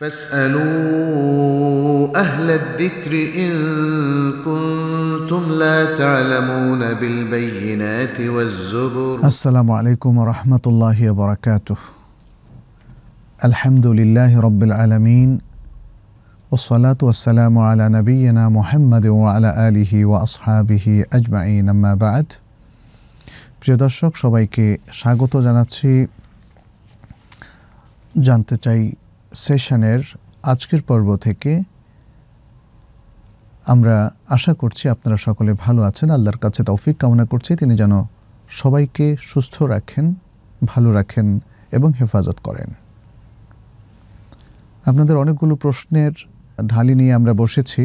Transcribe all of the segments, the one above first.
فاسألوا أهل الذكر إن كنتم لا تعلمون بالبينات والزبر السلام عليكم ورحمة الله وبركاته الحمد لله رب العالمين والصلاة والسلام على نبينا محمد وعلى آله وأصحابه أجمعين أما بعد بجد দর্শক সবাইকে স্বাগত জানাচ্ছি جانتشي সেশনের আজকের পর্ব থেকে আমরা আশা করছি আপনারা সকলে ভালো আছেন আল্লাহর কাছে তৌফিক কামনা করছি তিনি যেন সবাইকে সুস্থ রাখেন ভালো রাখেন এবং হেফাজত করেন আপনাদের অনেকগুলো প্রশ্নের ঢালি নিয়ে আমরা বসেছি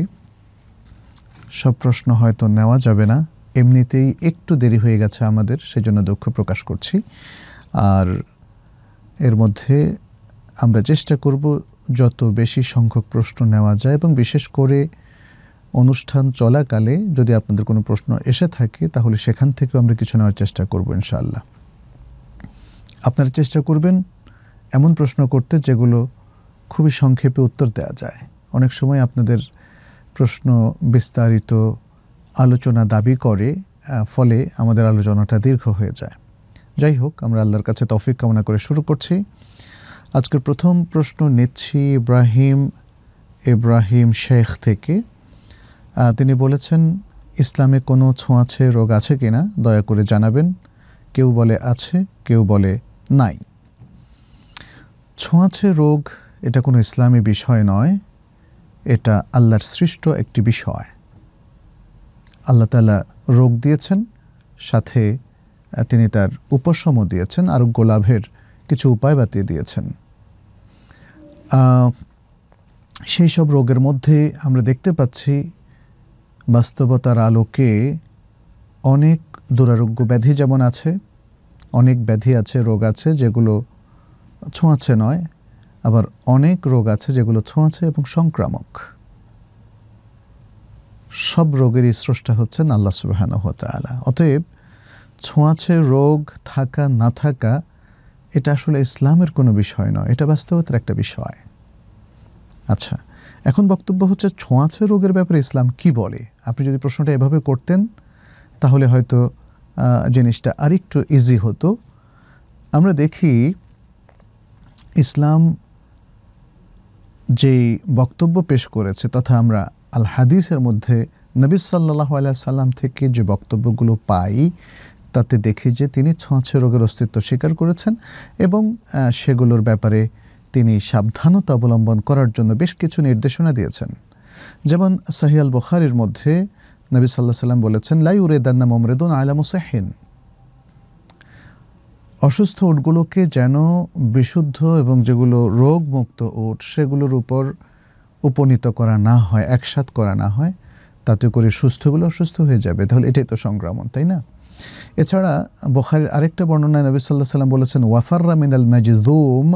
সব প্রশ্ন হয়তো নেওয়া যাবে না এমনিতেই একটু দেরি হয়ে গেছে আমাদের সেজন্য দুঃখ প্রকাশ করছি আর এর মধ্যে আমরা চেষ্টা করব যত বেশি সংখ্যক প্রশ্ন নেওয়া যায় এবং বিশেষ করে অনুষ্ঠান চলাকালে যদি আপনাদের কোনো প্রশ্ন এসে থাকে তাহলে সেখান থেকেও আমরা কিছু নেওয়ার চেষ্টা করব ইনশাআল্লাহ আপনারা চেষ্টা করবেন এমন প্রশ্ন করতে যেগুলো খুবই সংক্ষেপে উত্তর দেওয়া যায় অনেক সময় আপনাদের প্রশ্ন বিস্তারিত আলোচনা দাবি করে ফলে আমাদের আলোচনাটা দীর্ঘ হয়ে যায় যাই হোক আমরা আল্লাহর কাছে তফিক কামনা করে শুরু করছি আজকের প্রথম প্রশ্ন নিচ্ছি ইব্রাহিম ইব্রাহিম শেখ থেকে তিনি বলেছেন ইসলামে কোনো ছোঁয়াছে রোগ আছে কি না দয়া করে জানাবেন কেউ বলে আছে কেউ বলে নাই ছোঁয়াছে রোগ এটা কোনো ইসলামী বিষয় নয় এটা আল্লাহর সৃষ্ট একটি বিষয় আল্লাহ তালা রোগ দিয়েছেন সাথে তিনি তার উপশমও দিয়েছেন আরোগ্য লাভের কিছু উপায় বাতিয়ে দিয়েছেন সেই সব রোগের মধ্যে আমরা দেখতে পাচ্ছি বাস্তবতার আলোকে অনেক দুরারোগ্য ব্যাধি যেমন আছে অনেক ব্যাধি আছে রোগ আছে যেগুলো ছোঁয়াছে নয় আবার অনেক রোগ আছে যেগুলো ছোঁয়াচে এবং সংক্রামক সব রোগেরই স্রষ্টা হচ্ছেন আল্লাহ সুবাহান হতালা অতএব ছোঁয়াছে রোগ থাকা না থাকা এটা আসলে ইসলামের কোনো বিষয় নয় এটা বাস্তবতার একটা বিষয় আচ্ছা এখন বক্তব্য হচ্ছে ছোঁয়াচে রোগের ব্যাপারে ইসলাম কি বলে আপনি যদি প্রশ্নটা এভাবে করতেন তাহলে হয়তো জিনিসটা আরেকটু ইজি হতো আমরা দেখি ইসলাম যেই বক্তব্য পেশ করেছে তথা আমরা আল হাদিসের মধ্যে নবী সাল্লাহ আলাইসাল্লাম থেকে যে বক্তব্যগুলো পাই তাতে দেখি যে তিনি ছোঁয়াছে রোগের অস্তিত্ব স্বীকার করেছেন এবং সেগুলোর ব্যাপারে তিনি সাবধানতা অবলম্বন করার জন্য বেশ কিছু নির্দেশনা দিয়েছেন যেমন সাহিয়াল বখারির মধ্যে নবী সাল্লাহ সাল্লাম বলেছেন লাই উরেদান্না মমরেদুন আয়লা মুসাহিন অসুস্থ উটগুলোকে যেন বিশুদ্ধ এবং যেগুলো রোগমুক্ত উট সেগুলোর উপর উপনীত করা না হয় একসাথ করা না হয় তাতে করে সুস্থগুলো অসুস্থ হয়ে যাবে তাহলে এটাই তো সংক্রামক তাই না এছাড়া বোখারের আরেকটা বর্ণনায় নবী সাল্লাহ সাল্লাম বলেছেন ওয়াফাররা মিনাল মাজদুম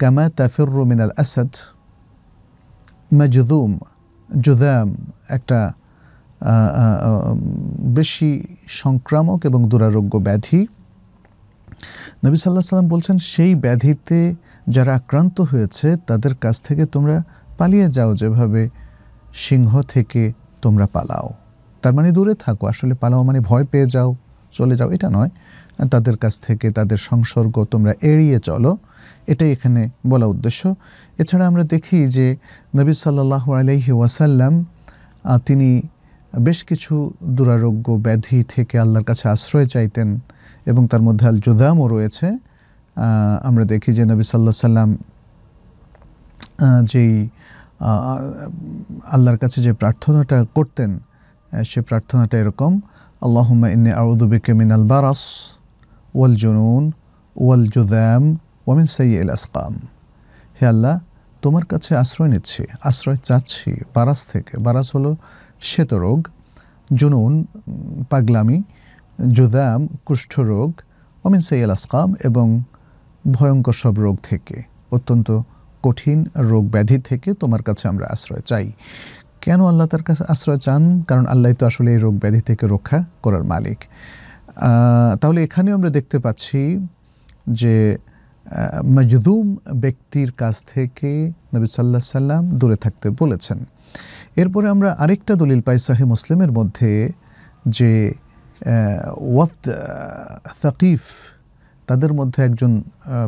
কামা তাফিরু মিনাল আসাদ মজদুম জুদাম একটা বেশি সংক্রামক এবং দুরারোগ্য ব্যাধি নবী সাল্লাহ সাল্লাম বলছেন সেই ব্যাধিতে যারা আক্রান্ত হয়েছে তাদের কাছ থেকে তোমরা পালিয়ে যাও যেভাবে সিংহ থেকে তোমরা পালাও তার মানে দূরে থাকো আসলে পালাও মানে ভয় পেয়ে যাও চলে যাও এটা নয় তাদের কাছ থেকে তাদের সংসর্গ তোমরা এড়িয়ে চলো এটাই এখানে বলা উদ্দেশ্য এছাড়া আমরা দেখি যে নবী সাল্লাহ আলহি ওয়াসাল্লাম তিনি বেশ কিছু দুরারোগ্য ব্যাধি থেকে আল্লাহর কাছে আশ্রয় চাইতেন এবং তার মধ্যে আল জুদামও রয়েছে আমরা দেখি যে নবী সাল্লাহ সাল্লাম যেই আল্লাহর কাছে যে প্রার্থনাটা করতেন সে প্রার্থনাটা এরকম اللهم إني أعوذ بك من البرص والجنون والجذام ومن سيء الأسقام হে আল্লাহ তোমার কাছে আশ্রয় নিচ্ছি আশ্রয় চাচ্ছি বারাস থেকে বারাস হলো শ্বেতরোগ জুনুন পাগলামি জুদাম কুষ্ঠরোগ অমিন সৈয়াল আসকাম এবং ভয়ঙ্কর সব রোগ থেকে অত্যন্ত কঠিন রোগ ব্যাধি থেকে তোমার কাছে আমরা আশ্রয় চাই কেন আল্লাহ তার কাছে আশ্রয় চান কারণ আল্লাহ তো আসলে এই রোগ ব্যাধি থেকে রক্ষা করার মালিক তাহলে এখানেও আমরা দেখতে পাচ্ছি যে মজদুম ব্যক্তির কাছ থেকে নবী সাল্লা সাল্লাম দূরে থাকতে বলেছেন এরপরে আমরা আরেকটা দলিল পাই সাহে মুসলিমের মধ্যে যে ওয়াফদ সাকিফ তাদের মধ্যে একজন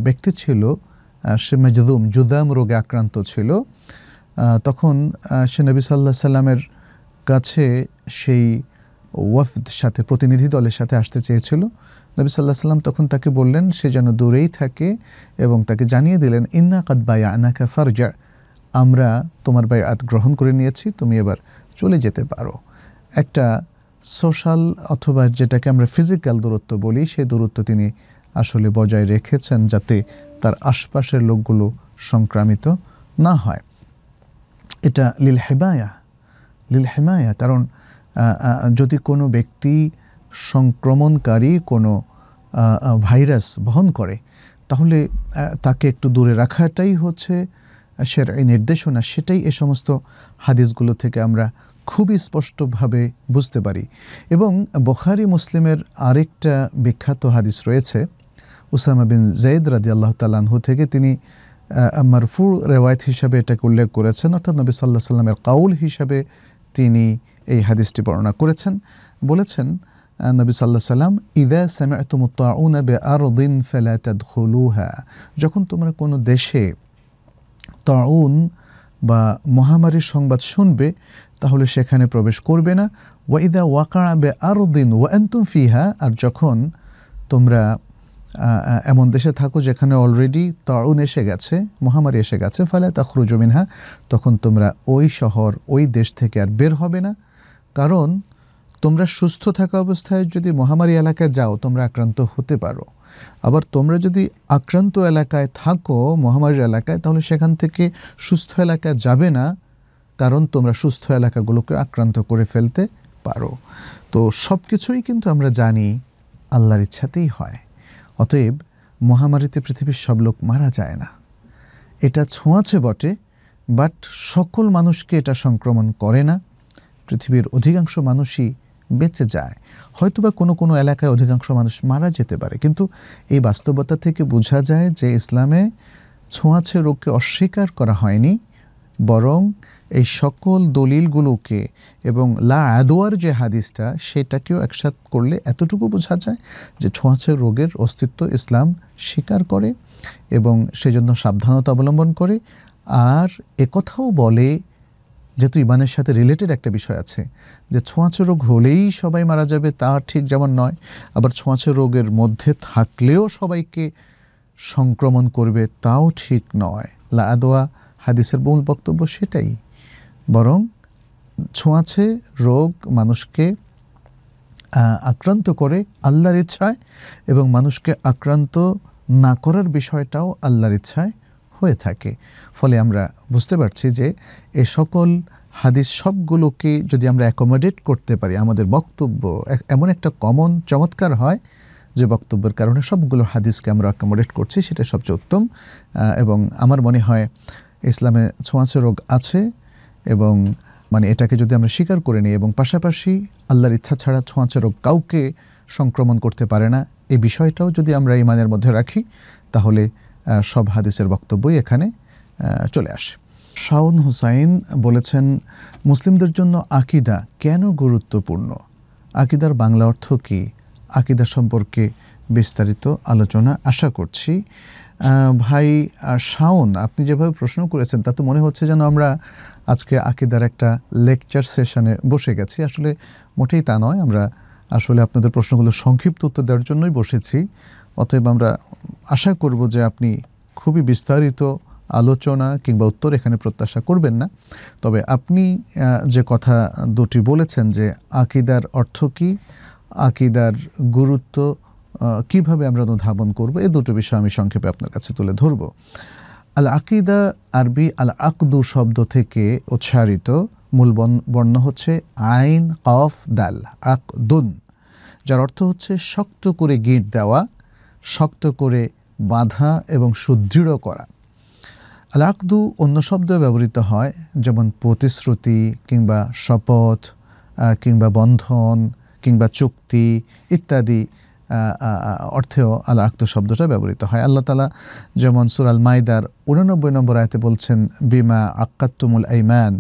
ব্যক্তি ছিল সে মজদুম জুদাম রোগে আক্রান্ত ছিল তখন সে নবী সাল্লাহ সাল্লামের কাছে সেই ওয়ফদ সাথে প্রতিনিধি দলের সাথে আসতে চেয়েছিল নবী সাল্লাহ সাল্লাম তখন তাকে বললেন সে যেন দূরেই থাকে এবং তাকে জানিয়ে দিলেন ইন্না কাদ বায়া আনাকা ফারজা আমরা তোমার আত গ্রহণ করে নিয়েছি তুমি এবার চলে যেতে পারো একটা সোশ্যাল অথবা যেটাকে আমরা ফিজিক্যাল দূরত্ব বলি সেই দূরত্ব তিনি আসলে বজায় রেখেছেন যাতে তার আশপাশের লোকগুলো সংক্রামিত না হয় এটা লিল হেবায়া লিল হেমায়া কারণ যদি কোনো ব্যক্তি সংক্রমণকারী কোনো ভাইরাস বহন করে তাহলে তাকে একটু দূরে রাখাটাই হচ্ছে সের এই নির্দেশনা সেটাই এ সমস্ত হাদিসগুলো থেকে আমরা খুবই স্পষ্টভাবে বুঝতে পারি এবং বখারি মুসলিমের আরেকটা বিখ্যাত হাদিস রয়েছে উসামা বিন জৈদ রাজি আল্লাহ তাল্লাহ থেকে তিনি মারফু রেওয়ায়ত হিসাবে এটাকে উল্লেখ করেছেন অর্থাৎ নবী সাল্লাহ সাল্লামের কাউল হিসাবে তিনি এই হাদিসটি বর্ণনা করেছেন বলেছেন নবী সাল্লাহ সাল্লাম ইদা সামাতুমুত্তাউনা বে আর দিন ফেলা তাদখুলুহা যখন তোমরা কোনো দেশে তাউন বা মহামারীর সংবাদ শুনবে তাহলে সেখানে প্রবেশ করবে না ওয়াইদা ওয়াকা বে আর দিন ওয়া ফিহা আর যখন তোমরা এমন দেশে থাকো যেখানে অলরেডি তরুণ এসে গেছে মহামারী এসে গেছে ফলে তা হ্যাঁ তখন তোমরা ওই শহর ওই দেশ থেকে আর বের হবে না কারণ তোমরা সুস্থ থাকা অবস্থায় যদি মহামারী এলাকায় যাও তোমরা আক্রান্ত হতে পারো আবার তোমরা যদি আক্রান্ত এলাকায় থাকো মহামারীর এলাকায় তাহলে সেখান থেকে সুস্থ এলাকা যাবে না কারণ তোমরা সুস্থ এলাকাগুলোকে আক্রান্ত করে ফেলতে পারো তো সব কিছুই কিন্তু আমরা জানি আল্লাহর ইচ্ছাতেই হয় অতএব মহামারীতে পৃথিবীর সব লোক মারা যায় না এটা ছোঁয়াছে বটে বাট সকল মানুষকে এটা সংক্রমণ করে না পৃথিবীর অধিকাংশ মানুষই বেঁচে যায় হয়তোবা কোনো কোনো এলাকায় অধিকাংশ মানুষ মারা যেতে পারে কিন্তু এই বাস্তবতা থেকে বোঝা যায় যে ইসলামে ছোঁয়াছে রোগকে অস্বীকার করা হয়নি বরং এই সকল দলিলগুলোকে এবং লা আদোয়ার যে হাদিসটা সেটাকেও একসাথ করলে এতটুকু বোঝা যায় যে ছোঁয়াচে রোগের অস্তিত্ব ইসলাম স্বীকার করে এবং সেজন্য সাবধানতা অবলম্বন করে আর একথাও বলে যেহেতু ইমানের সাথে রিলেটেড একটা বিষয় আছে যে ছোঁয়াচে রোগ হলেই সবাই মারা যাবে তা ঠিক যেমন নয় আবার ছোঁয়াচে রোগের মধ্যে থাকলেও সবাইকে সংক্রমণ করবে তাও ঠিক নয় লা আদোয়া হাদিসের মূল বক্তব্য সেটাই বরং ছোঁয়াছে রোগ মানুষকে আক্রান্ত করে আল্লাহর ইচ্ছায় এবং মানুষকে আক্রান্ত না করার বিষয়টাও আল্লাহর ইচ্ছায় হয়ে থাকে ফলে আমরা বুঝতে পারছি যে এ সকল হাদিস সবগুলোকে যদি আমরা অ্যাকোমোডেট করতে পারি আমাদের বক্তব্য এমন একটা কমন চমৎকার হয় যে বক্তব্যের কারণে সবগুলো হাদিসকে আমরা অ্যাকোমোডেট করছি সেটা সবচেয়ে উত্তম এবং আমার মনে হয় ইসলামে ছোঁয়াছে রোগ আছে এবং মানে এটাকে যদি আমরা স্বীকার করে নিই এবং পাশাপাশি আল্লাহর ইচ্ছা ছাড়া ছোঁয়াচে রোগ কাউকে সংক্রমণ করতে পারে না এই বিষয়টাও যদি আমরা ইমানের মধ্যে রাখি তাহলে সব হাদিসের বক্তব্যই এখানে চলে আসে শাউন হুসাইন বলেছেন মুসলিমদের জন্য আকিদা কেন গুরুত্বপূর্ণ আকিদার বাংলা অর্থ কী আকিদা সম্পর্কে বিস্তারিত আলোচনা আশা করছি ভাই শাওন আপনি যেভাবে প্রশ্ন করেছেন তাতে মনে হচ্ছে যেন আমরা আজকে আকিদার একটা লেকচার সেশনে বসে গেছি আসলে মোটেই তা নয় আমরা আসলে আপনাদের প্রশ্নগুলো সংক্ষিপ্ত উত্তর দেওয়ার জন্যই বসেছি অতএব আমরা আশা করব যে আপনি খুবই বিস্তারিত আলোচনা কিংবা উত্তর এখানে প্রত্যাশা করবেন না তবে আপনি যে কথা দুটি বলেছেন যে আকিদার অর্থ কী আকিদার গুরুত্ব কিভাবে আমরা অনুধাবন করব এ দুটো বিষয় আমি সংক্ষেপে আপনার কাছে তুলে ধরবো আল আকিদা আরবি আল আকদু শব্দ থেকে উচ্চারিত মূল বর্ণ হচ্ছে আইন কফ দাল আকদুন যার অর্থ হচ্ছে শক্ত করে গিট দেওয়া শক্ত করে বাঁধা এবং সুদৃঢ় করা আল আকদু অন্য শব্দে ব্যবহৃত হয় যেমন প্রতিশ্রুতি কিংবা শপথ কিংবা বন্ধন কিংবা চুক্তি ইত্যাদি অর্থেও আল আক্ত শব্দটা ব্যবহৃত হয় আল্লাহ তালা যেমন সুরাল মাইদার উনানব্বই নম্বর আয়তে বলছেন বিমা আক্কাত্তুমুল আইমান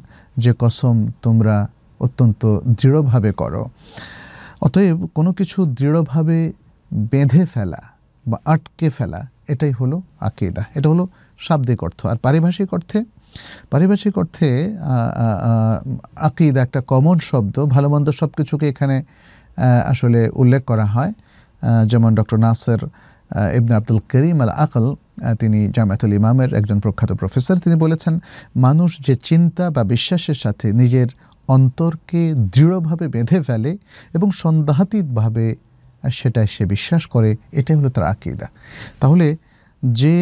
যে কসম তোমরা অত্যন্ত দৃঢ়ভাবে করো অতএব কোনো কিছু দৃঢ়ভাবে বেঁধে ফেলা বা আটকে ফেলা এটাই হলো আকিদা এটা হলো শাব্দিক অর্থ আর পারিভাষিক অর্থে পারিভাষিক অর্থে আকিদা একটা কমন শব্দ ভালো মন্দ সব কিছুকে এখানে আসলে উল্লেখ করা হয় যেমন doctor Nasser ibn Abdul Karim al Aql তিনি জামায়াতুল ইমামের একজন প্রখ্যাত প্রফেসর তিনি বলেছেন মানুষ যে চিন্তা বা বিশ্বাসের সাথে নিজের অন্তরকে দৃঢ়ভাবে বেঁধে ফেলে এবং সন্দেহাতীতভাবে সেটাই সে বিশ্বাস করে এটাই হলো তার আকিদা তাহলে যে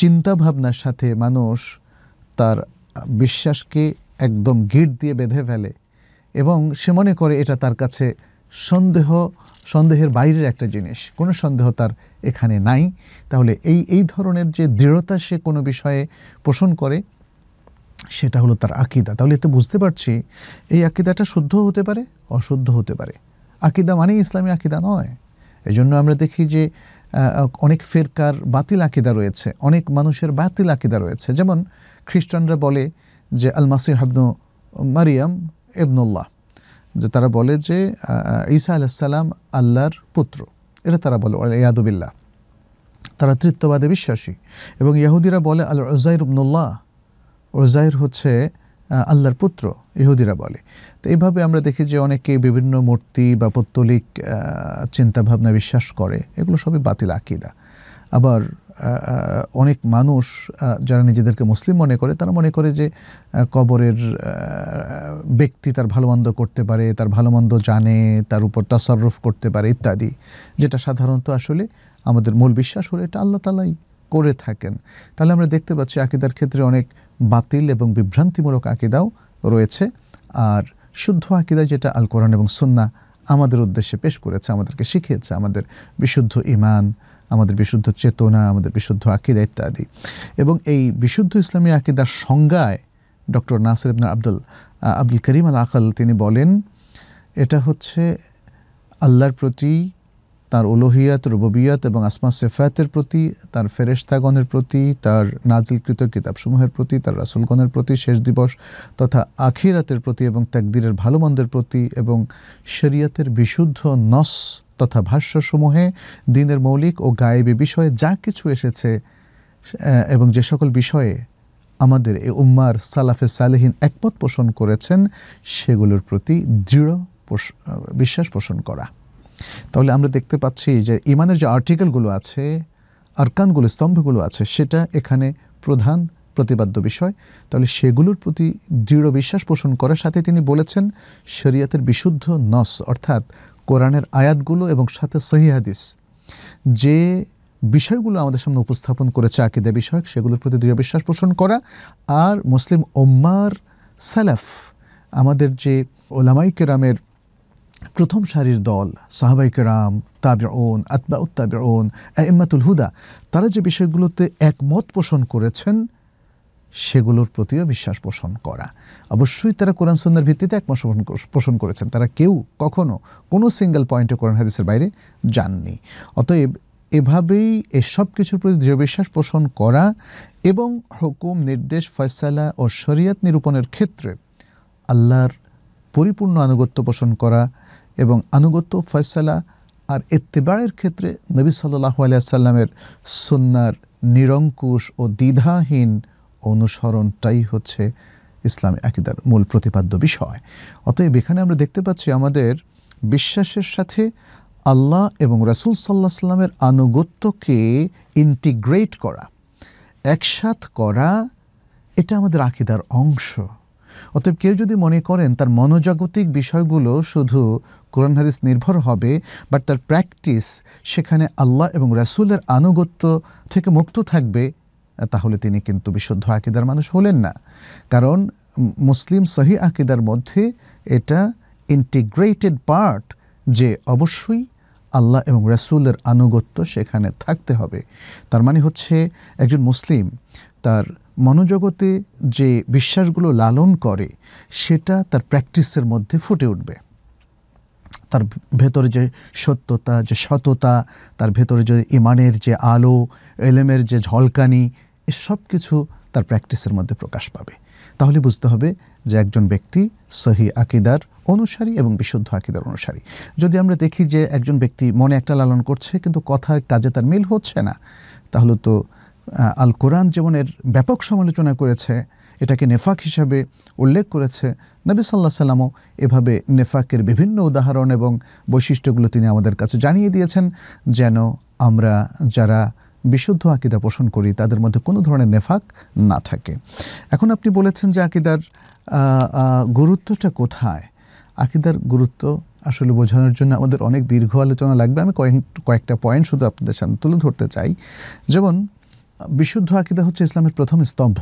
চিন্তা ভাবনার সাথে মানুষ তার বিশ্বাসকে একদম গিট দিয়ে বেঁধে ফেলে এবং সে মনে করে এটা তার কাছে সন্দেহ সন্দেহের বাইরের একটা জিনিস কোনো সন্দেহ তার এখানে নাই তাহলে এই এই ধরনের যে দৃঢ়তা সে কোনো বিষয়ে পোষণ করে সেটা হলো তার আকিদা তাহলে এতে বুঝতে পারছি এই আকিদাটা শুদ্ধ হতে পারে অশুদ্ধ হতে পারে আকিদা মানেই ইসলামী আকিদা নয় এই জন্য আমরা দেখি যে অনেক ফেরকার বাতিল আকিদা রয়েছে অনেক মানুষের বাতিল আকিদা রয়েছে যেমন খ্রিস্টানরা বলে যে আল মাসিহ আবনু মারিয়াম এবনুল্লাহ যে তারা বলে যে ঈসা আলাইসাল্লাম আল্লাহর পুত্র এটা তারা বলে ইয়াদুবিল্লাহ তারা তৃত্ববাদে বিশ্বাসী এবং ইহুদিরা বলে আল ওজাইর উবনুল্লাহ ওজাইর হচ্ছে আল্লাহর পুত্র ইহুদিরা বলে তো এইভাবে আমরা দেখি যে অনেকে বিভিন্ন মূর্তি বা পত্তলিক চিন্তাভাবনা বিশ্বাস করে এগুলো সবই বাতিল আকিদা আবার অনেক মানুষ যারা নিজেদেরকে মুসলিম মনে করে তারা মনে করে যে কবরের ব্যক্তি তার ভালো মন্দ করতে পারে তার ভালো মন্দ জানে তার উপর তাসারফ করতে পারে ইত্যাদি যেটা সাধারণত আসলে আমাদের মূল বিশ্বাস হলো এটা আল্লাহ তালাই করে থাকেন তাহলে আমরা দেখতে পাচ্ছি আকিদার ক্ষেত্রে অনেক বাতিল এবং বিভ্রান্তিমূলক আকিদাও রয়েছে আর শুদ্ধ আকিদা যেটা আল কোরআন এবং সুন্না আমাদের উদ্দেশ্যে পেশ করেছে আমাদেরকে শিখিয়েছে আমাদের বিশুদ্ধ ইমান আমাদের বিশুদ্ধ চেতনা আমাদের বিশুদ্ধ আকিদা ইত্যাদি এবং এই বিশুদ্ধ ইসলামী আকিদার সংজ্ঞায় ডক্টর নাসির ইবনা আব্দুল আব্দুল করিম আল আকাল তিনি বলেন এটা হচ্ছে আল্লাহর প্রতি তার ওলহিয়াত রুববিয়াত এবং আসমা সেফায়াতের প্রতি তার ফেরেশতাগণের প্রতি তার নাজিলকৃত কিতাবসমূহের প্রতি তার রাসুলগণের প্রতি শেষ দিবস তথা আখিরাতের প্রতি এবং ত্যাগদিরের ভালো মন্দের প্রতি এবং শরিয়াতের বিশুদ্ধ নস তথা ভাষ্যসমূহে দিনের মৌলিক ও গায়েবী বিষয়ে যা কিছু এসেছে এবং যে সকল বিষয়ে আমাদের এ উম্মার সালাফে সালেহীন একমত পোষণ করেছেন সেগুলোর প্রতি দৃঢ় বিশ্বাস পোষণ করা তাহলে আমরা দেখতে পাচ্ছি যে ইমানের যে আর্টিকেলগুলো আছে আরকানগুলো স্তম্ভগুলো আছে সেটা এখানে প্রধান প্রতিবাদ্য বিষয় তাহলে সেগুলোর প্রতি দৃঢ় বিশ্বাস পোষণ করার সাথে তিনি বলেছেন শরিয়াতের বিশুদ্ধ নস অর্থাৎ কোরআনের আয়াতগুলো এবং সাথে সহি হাদিস যে বিষয়গুলো আমাদের সামনে উপস্থাপন করেছে আকিদা বিষয়ক সেগুলোর প্রতি দৃঢ় বিশ্বাস পোষণ করা আর মুসলিম ওম্মার সালাফ আমাদের যে ওলামাই কেরামের প্রথম সারির দল সাহাবাই কেরাম তাবিউন আতবা উত্তাবিউন এম্মাতুল হুদা তারা যে বিষয়গুলোতে একমত পোষণ করেছেন সেগুলোর প্রতিও বিশ্বাস পোষণ করা অবশ্যই তারা কোরআন সুন্দর ভিত্তিতে একমত পোষণ করেছেন তারা কেউ কখনো কোনো সিঙ্গেল পয়েন্টে কোরআন হাদিসের বাইরে যাননি অতএব এভাবেই এসব কিছুর প্রতি দৃঢ় বিশ্বাস পোষণ করা এবং হুকুম নির্দেশ ফয়সালা ও শরিয়ত নিরূপণের ক্ষেত্রে আল্লাহর পরিপূর্ণ আনুগত্য পোষণ করা এবং আনুগত্য ফয়সালা আর এত্তেবাড়ের ক্ষেত্রে নবী সাল্লাহ আলিয়া সাল্লামের সন্ন্যার নিরঙ্কুশ ও দ্বিধাহীন অনুসরণটাই হচ্ছে ইসলামী আকিদার মূল প্রতিপাদ্য বিষয় অতএব এখানে আমরা দেখতে পাচ্ছি আমাদের বিশ্বাসের সাথে আল্লাহ এবং রাসুল সাল্লাহ সাল্লামের আনুগত্যকে ইন্টিগ্রেট করা একসাথ করা এটা আমাদের আকিদার অংশ অতএব কেউ যদি মনে করেন তার মনোজাগতিক বিষয়গুলো শুধু কোরআন হারিস নির্ভর হবে বাট তার প্র্যাকটিস সেখানে আল্লাহ এবং রাসুলের আনুগত্য থেকে মুক্ত থাকবে তাহলে তিনি কিন্তু বিশুদ্ধ আকিদার মানুষ হলেন না কারণ মুসলিম সহি আকিদার মধ্যে এটা ইন্টিগ্রেটেড পার্ট যে অবশ্যই আল্লাহ এবং রাসুলের আনুগত্য সেখানে থাকতে হবে তার মানে হচ্ছে একজন মুসলিম তার মনোজগতে যে বিশ্বাসগুলো লালন করে সেটা তার প্র্যাকটিসের মধ্যে ফুটে উঠবে তার ভেতরে যে সত্যতা যে সততা তার ভেতরে যে ইমানের যে আলো এলেমের যে ঝলকানি এসব কিছু তার প্র্যাকটিসের মধ্যে প্রকাশ পাবে তাহলে বুঝতে হবে যে একজন ব্যক্তি সহি আকিদার অনুসারী এবং বিশুদ্ধ আকিদার অনুসারী যদি আমরা দেখি যে একজন ব্যক্তি মনে একটা লালন করছে কিন্তু কথার কাজে তার মিল হচ্ছে না তাহলে তো আল কোরআন জীবনের ব্যাপক সমালোচনা করেছে এটাকে নেফাক হিসাবে উল্লেখ করেছে নবী সাল্লাহ সাল্লামও এভাবে নেফাকের বিভিন্ন উদাহরণ এবং বৈশিষ্ট্যগুলো তিনি আমাদের কাছে জানিয়ে দিয়েছেন যেন আমরা যারা বিশুদ্ধ আকিদা পোষণ করি তাদের মধ্যে কোনো ধরনের নেফাক না থাকে এখন আপনি বলেছেন যে আকিদার গুরুত্বটা কোথায় আকিদার গুরুত্ব আসলে বোঝানোর জন্য আমাদের অনেক দীর্ঘ আলোচনা লাগবে আমি কয়েক কয়েকটা পয়েন্ট শুধু আপনাদের সামনে তুলে ধরতে চাই যেমন বিশুদ্ধ আকিদা হচ্ছে ইসলামের প্রথম স্তম্ভ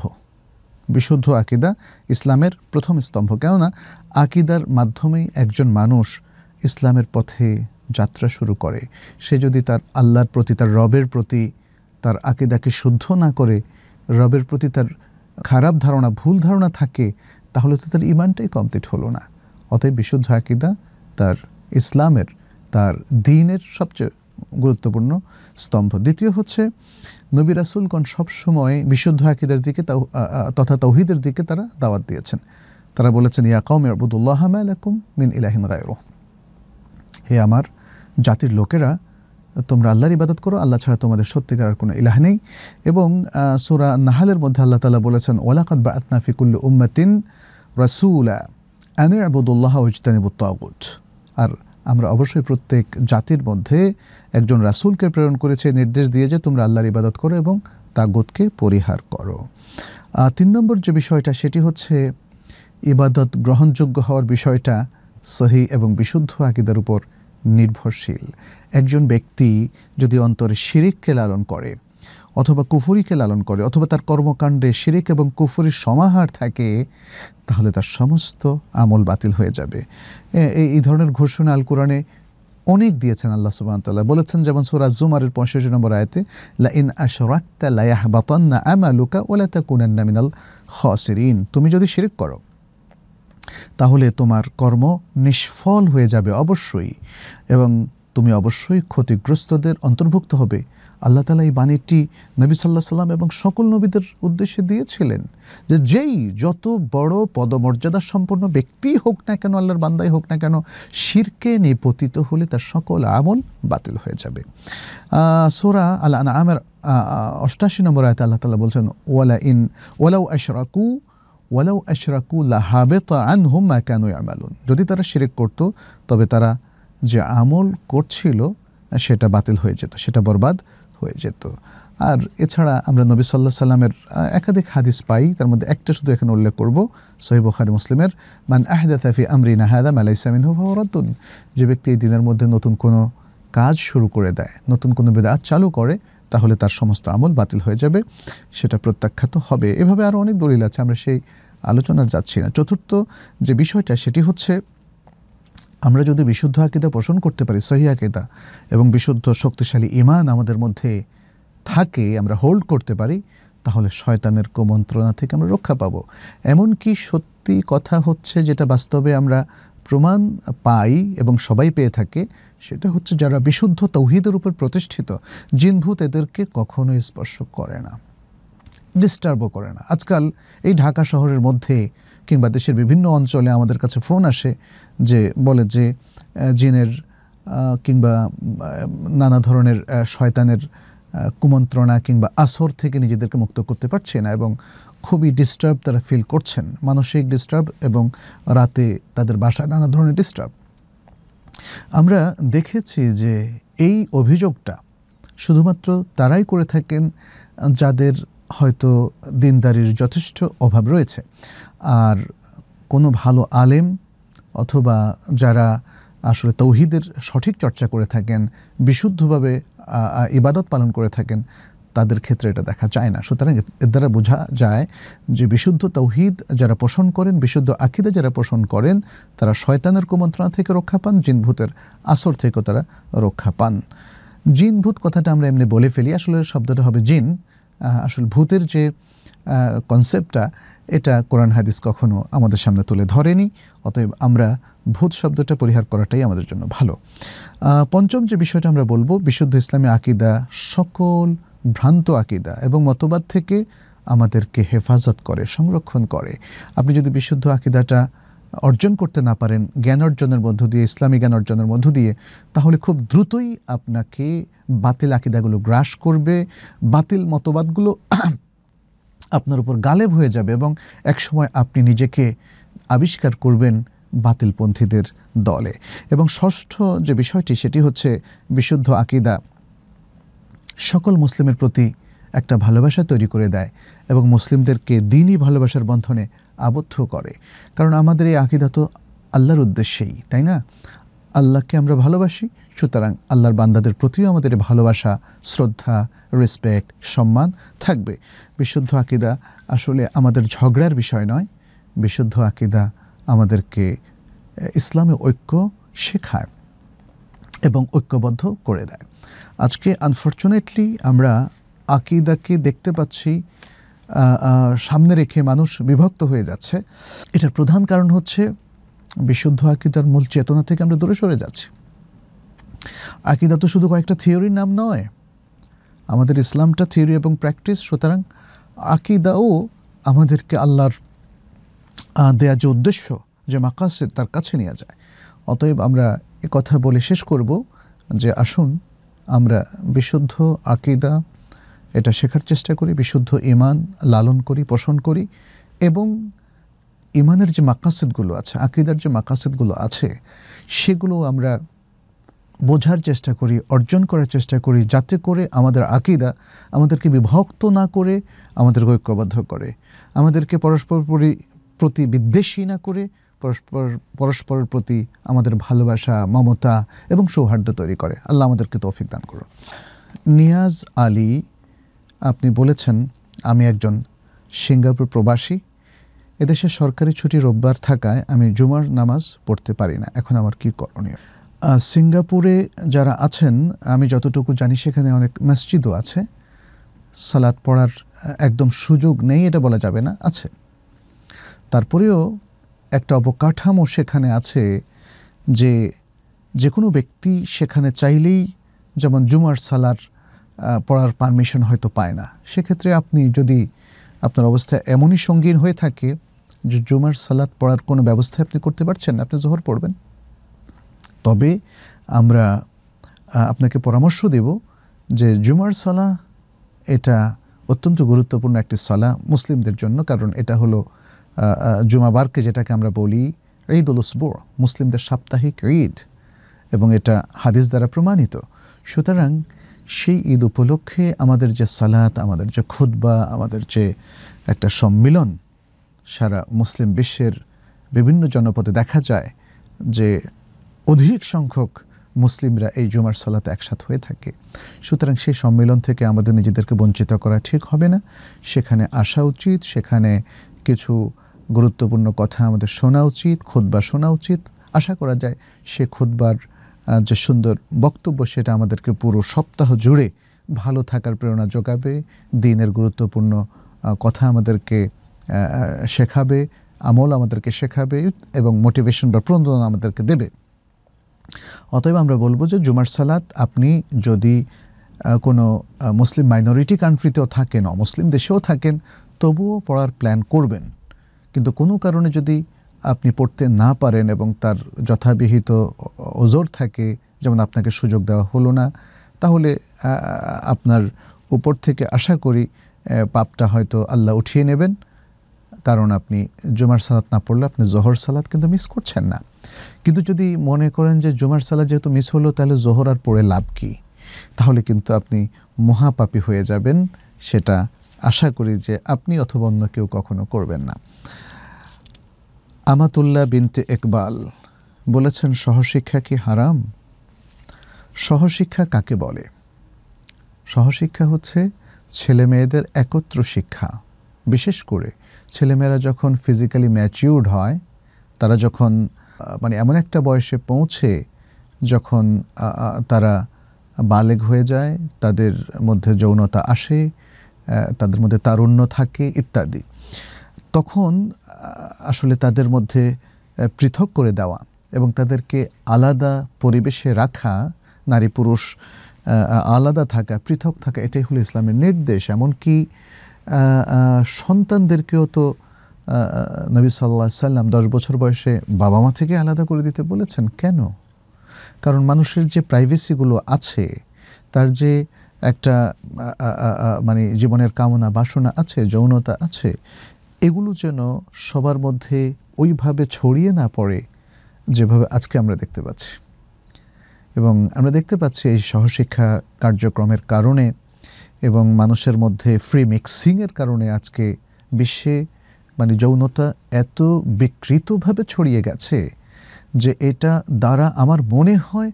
বিশুদ্ধ আকিদা ইসলামের প্রথম স্তম্ভ কেননা আকিদার মাধ্যমেই একজন মানুষ ইসলামের পথে যাত্রা শুরু করে সে যদি তার আল্লাহর প্রতি তার রবের প্রতি তার আকিদাকে শুদ্ধ না করে রবের প্রতি তার খারাপ ধারণা ভুল ধারণা থাকে তাহলে তো তার ইমানটাই কমপ্লিট হলো না অতএব বিশুদ্ধ আকিদা তার ইসলামের তার দিনের সবচেয়ে গুরুত্বপূর্ণ স্তম্ভ দ্বিতীয় হচ্ছে নবী রাসুলগণ সবসময় বিশুদ্ধ আকিদের দিকে তথা তৌহিদের দিকে তারা দাওয়াত দিয়েছেন তারা বলেছেন ইয়া কৌম আবুদুল্লাহ মিন ইলাহিন গায়রু হে আমার জাতির লোকেরা তোমরা আল্লাহর ইবাদত করো আল্লাহ ছাড়া তোমাদের সত্যিকার আর কোনো ইলাহ নেই এবং সুরা নাহালের মধ্যে আল্লাহ তালা বলেছেন ওলাকাত বা আতনাফিকুল্লু উম্মাতিন রাসুলা আনে আবুদুল্লাহ ওজতানিবুত তাগুট আর আমরা অবশ্যই প্রত্যেক জাতির মধ্যে একজন রাসুলকে প্রেরণ করেছে নির্দেশ দিয়ে যে তোমরা আল্লাহর ইবাদত করো এবং তাগতকে পরিহার করো তিন নম্বর যে বিষয়টা সেটি হচ্ছে ইবাদত গ্রহণযোগ্য হওয়ার বিষয়টা সহি এবং বিশুদ্ধ আকিদার উপর নির্ভরশীল একজন ব্যক্তি যদি অন্তরে শিরিককে লালন করে অথবা কুফুরিকে লালন করে অথবা তার কর্মকাণ্ডে শিরিক এবং কুফুরির সমাহার থাকে তাহলে তার সমস্ত আমল বাতিল হয়ে যাবে এই ধরনের ঘোষণা আল কোরআনে অনেক দিয়েছেন আল্লাহ সুবাহতাল্লাহ বলেছেন যেমন সুরাজ জুমারের পঁয়ষট্টি নম্বর আয়তে ইন আশরাক্তা লায়াহ বাতান্না আমালুকা ওলাতা মিনাল খসিরিন তুমি যদি শিরিক করো তাহলে তোমার কর্ম নিষ্ফল হয়ে যাবে অবশ্যই এবং তুমি অবশ্যই ক্ষতিগ্রস্তদের অন্তর্ভুক্ত হবে আল্লাহ তালা এই বাণীটি নবী সাল্লাহ সাল্লাম এবং সকল নবীদের উদ্দেশ্যে দিয়েছিলেন যে যেই যত বড় পদমর্যাদা সম্পন্ন ব্যক্তি হোক না কেন আল্লাহর বান্দাই হোক না কেন শিরকে নিপতিত হলে তার সকল আমল বাতিল হয়ে যাবে সোরা আল্লাহ আমের অষ্টাশি নম্বর আয়তে আল্লাহ তালা বলছেন ওয়ালা ইন ওয়ালাউ আশরাকু ওয়ালাউ আশরাকু লাহাবে তো আনহুম কেন আমালুন যদি তারা শিরেক করতো তবে তারা যে আমল করছিল সেটা বাতিল হয়ে যেত সেটা বরবাদ হয়ে যেত আর এছাড়া আমরা নবী সাল্লাহ সাল্লামের একাধিক হাদিস পাই তার মধ্যে একটা শুধু এখানে উল্লেখ করব সহি বখারি মুসলিমের মান তাফি আমরি নাহাদা মালা ইসলামিন হরদ্দুন যে ব্যক্তি এই দিনের মধ্যে নতুন কোনো কাজ শুরু করে দেয় নতুন কোনো বেদাত চালু করে তাহলে তার সমস্ত আমল বাতিল হয়ে যাবে সেটা প্রত্যাখ্যাত হবে এভাবে আরও অনেক দলিল আছে আমরা সেই আলোচনার যাচ্ছি না চতুর্থ যে বিষয়টা সেটি হচ্ছে আমরা যদি বিশুদ্ধ আকিদা পোষণ করতে পারি সহি আকিদা এবং বিশুদ্ধ শক্তিশালী ইমান আমাদের মধ্যে থাকে আমরা হোল্ড করতে পারি তাহলে শয়তানের কুমন্ত্রণা থেকে আমরা রক্ষা পাবো এমনকি সত্যি কথা হচ্ছে যেটা বাস্তবে আমরা প্রমাণ পাই এবং সবাই পেয়ে থাকে সেটা হচ্ছে যারা বিশুদ্ধ তৌহিদের উপর প্রতিষ্ঠিত জিনভূত এদেরকে কখনো স্পর্শ করে না ডিস্টার্বও করে না আজকাল এই ঢাকা শহরের মধ্যে কিংবা দেশের বিভিন্ন অঞ্চলে আমাদের কাছে ফোন আসে যে বলে যে জিনের কিংবা নানা ধরনের শয়তানের কুমন্ত্রণা কিংবা আসর থেকে নিজেদেরকে মুক্ত করতে পারছে না এবং খুবই ডিস্টার্ব তারা ফিল করছেন মানসিক ডিস্টার্ব এবং রাতে তাদের বাসায় নানা ধরনের ডিস্টার্ব আমরা দেখেছি যে এই অভিযোগটা শুধুমাত্র তারাই করে থাকেন যাদের হয়তো দিনদারির যথেষ্ট অভাব রয়েছে আর কোনো ভালো আলেম অথবা যারা আসলে তৌহিদের সঠিক চর্চা করে থাকেন বিশুদ্ধভাবে ইবাদত পালন করে থাকেন তাদের ক্ষেত্রে এটা দেখা যায় না সুতরাং এর দ্বারা বোঝা যায় যে বিশুদ্ধ তৌহিদ যারা পোষণ করেন বিশুদ্ধ আকিদা যারা পোষণ করেন তারা শয়তানের কুমন্ত্রণা থেকে রক্ষা পান জিনভূতের আসর থেকেও তারা রক্ষা পান জিনভূত কথাটা আমরা এমনি বলে ফেলি আসলে শব্দটা হবে জিন আসলে ভূতের যে কনসেপ্টটা এটা কোরআন হাদিস কখনো আমাদের সামনে তুলে ধরেনি অতএব আমরা ভূত শব্দটা পরিহার করাটাই আমাদের জন্য ভালো পঞ্চম যে বিষয়টা আমরা বলবো বিশুদ্ধ ইসলামী আকিদা সকল ভ্রান্ত আকিদা এবং মতবাদ থেকে আমাদেরকে হেফাজত করে সংরক্ষণ করে আপনি যদি বিশুদ্ধ আকিদাটা অর্জন করতে না পারেন জ্ঞান অর্জনের মধ্য দিয়ে ইসলামী জ্ঞান অর্জনের মধ্য দিয়ে তাহলে খুব দ্রুতই আপনাকে বাতিল আকিদাগুলো গ্রাস করবে বাতিল মতবাদগুলো আপনার উপর গালেব হয়ে যাবে এবং একসময় আপনি নিজেকে আবিষ্কার করবেন বাতিলপন্থীদের দলে এবং ষষ্ঠ যে বিষয়টি সেটি হচ্ছে বিশুদ্ধ আকিদা সকল মুসলিমের প্রতি একটা ভালোবাসা তৈরি করে দেয় এবং মুসলিমদেরকে দিনই ভালোবাসার বন্ধনে আবদ্ধ করে কারণ আমাদের এই আকিদা তো আল্লাহর উদ্দেশ্যেই তাই না আল্লাহকে আমরা ভালোবাসি সুতরাং আল্লাহর বান্দাদের প্রতিও আমাদের ভালোবাসা শ্রদ্ধা রেসপেক্ট সম্মান থাকবে বিশুদ্ধ আকিদা আসলে আমাদের ঝগড়ার বিষয় নয় বিশুদ্ধ আকিদা আমাদেরকে ইসলামে ঐক্য শেখায় এবং ঐক্যবদ্ধ করে দেয় আজকে আনফর্চুনেটলি আমরা আকিদাকে দেখতে পাচ্ছি সামনে রেখে মানুষ বিভক্ত হয়ে যাচ্ছে এটার প্রধান কারণ হচ্ছে বিশুদ্ধ আকিদার মূল চেতনা থেকে আমরা দূরে সরে যাচ্ছি আকিদা তো শুধু কয়েকটা থিওরির নাম নয় আমাদের ইসলামটা থিওরি এবং প্র্যাকটিস সুতরাং আকিদাও আমাদেরকে আল্লাহর দেয়া যে উদ্দেশ্য যে মাকাসে তার কাছে নিয়ে যায় অতএব আমরা কথা বলে শেষ করব যে আসুন আমরা বিশুদ্ধ আকিদা এটা শেখার চেষ্টা করি বিশুদ্ধ ইমান লালন করি পোষণ করি এবং ইমানের যে মাকাসেদগুলো আছে আকিদার যে মাকাসেদগুলো আছে সেগুলো আমরা বোঝার চেষ্টা করি অর্জন করার চেষ্টা করি যাতে করে আমাদের আকিদা আমাদেরকে বিভক্ত না করে আমাদেরকে ঐক্যবদ্ধ করে আমাদেরকে পরস্পর প্রতি বিদ্বেষী না করে পরস্পর পরস্পরের প্রতি আমাদের ভালোবাসা মমতা এবং সৌহার্দ্য তৈরি করে আল্লাহ আমাদেরকে তৌফিক দান করুন নিয়াজ আলী আপনি বলেছেন আমি একজন সিঙ্গাপুর প্রবাসী এদেশে সরকারি ছুটি রোববার থাকায় আমি জুমার নামাজ পড়তে পারি না এখন আমার কি করণীয় সিঙ্গাপুরে যারা আছেন আমি যতটুকু জানি সেখানে অনেক মসজিদও আছে সালাদ পড়ার একদম সুযোগ নেই এটা বলা যাবে না আছে তারপরেও একটা অবকাঠামো সেখানে আছে যে যে কোনো ব্যক্তি সেখানে চাইলেই যেমন জুমার সালার পড়ার পারমিশন হয়তো পায় না সেক্ষেত্রে আপনি যদি আপনার অবস্থা এমনই সঙ্গীন হয়ে থাকে যে জুমার সালাদ পড়ার কোনো ব্যবস্থা আপনি করতে পারছেন আপনি জোহর পড়বেন তবে আমরা আপনাকে পরামর্শ দেব যে জুমার সালা এটা অত্যন্ত গুরুত্বপূর্ণ একটি সালা মুসলিমদের জন্য কারণ এটা হলো জুমাবারকে যেটাকে আমরা বলি ঈদ উল মুসলিমদের সাপ্তাহিক ঈদ এবং এটা হাদিস দ্বারা প্রমাণিত সুতরাং সেই ঈদ উপলক্ষে আমাদের যে সালাত আমাদের যে খুদ্া আমাদের যে একটা সম্মিলন সারা মুসলিম বিশ্বের বিভিন্ন জনপদে দেখা যায় যে অধিক সংখ্যক মুসলিমরা এই জুমার সলাতে একসাথ হয়ে থাকে সুতরাং সেই সম্মেলন থেকে আমাদের নিজেদেরকে বঞ্চিত করা ঠিক হবে না সেখানে আসা উচিত সেখানে কিছু গুরুত্বপূর্ণ কথা আমাদের শোনা উচিত খুদ্া শোনা উচিত আশা করা যায় সে খুদ্বার যে সুন্দর বক্তব্য সেটা আমাদেরকে পুরো সপ্তাহ জুড়ে ভালো থাকার প্রেরণা যোগাবে দিনের গুরুত্বপূর্ণ কথা আমাদেরকে শেখাবে আমল আমাদেরকে শেখাবে এবং মোটিভেশন বা প্রণোদনা আমাদেরকে দেবে অতএব আমরা বলবো যে জুমার সালাত আপনি যদি কোনো মুসলিম মাইনরিটি কান্ট্রিতেও থাকেন অমুসলিম দেশেও থাকেন তবুও পড়ার প্ল্যান করবেন কিন্তু কোনো কারণে যদি আপনি পড়তে না পারেন এবং তার যথাবিহিত ওজোর থাকে যেমন আপনাকে সুযোগ দেওয়া হলো না তাহলে আপনার উপর থেকে আশা করি পাপটা হয়তো আল্লাহ উঠিয়ে নেবেন কারণ আপনি জুমার সালাত না পড়লে আপনি জোহর সালাত কিন্তু মিস করছেন না কিন্তু যদি মনে করেন যে জুমার সালাত যেহেতু মিস হলো তাহলে জোহর আর পড়ে লাভ কী তাহলে কিন্তু আপনি মহাপাপী হয়ে যাবেন সেটা আশা করি যে আপনি অথবা অন্য কেউ কখনো করবেন না আমাতুল্লাহ বিনতে একবাল বলেছেন সহশিক্ষা কি হারাম সহশিক্ষা কাকে বলে সহশিক্ষা হচ্ছে ছেলে মেয়েদের একত্র শিক্ষা বিশেষ করে ছেলেমেয়েরা যখন ফিজিক্যালি ম্যাচিউর্ড হয় তারা যখন মানে এমন একটা বয়সে পৌঁছে যখন তারা বালেগ হয়ে যায় তাদের মধ্যে যৌনতা আসে তাদের মধ্যে তারুণ্য থাকে ইত্যাদি তখন আসলে তাদের মধ্যে পৃথক করে দেওয়া এবং তাদেরকে আলাদা পরিবেশে রাখা নারী পুরুষ আলাদা থাকা পৃথক থাকা এটাই হলো ইসলামের নির্দেশ এমনকি সন্তানদেরকেও তো নবী সাল্লা সাল্লাম দশ বছর বয়সে বাবা মা থেকে আলাদা করে দিতে বলেছেন কেন কারণ মানুষের যে প্রাইভেসিগুলো আছে তার যে একটা মানে জীবনের কামনা বাসনা আছে যৌনতা আছে এগুলো যেন সবার মধ্যে ওইভাবে ছড়িয়ে না পড়ে যেভাবে আজকে আমরা দেখতে পাচ্ছি এবং আমরা দেখতে পাচ্ছি এই সহশিক্ষা কার্যক্রমের কারণে এবং মানুষের মধ্যে ফ্রি মিক্সিংয়ের কারণে আজকে বিশ্বে মানে যৌনতা এত বিকৃতভাবে ছড়িয়ে গেছে যে এটা দ্বারা আমার মনে হয়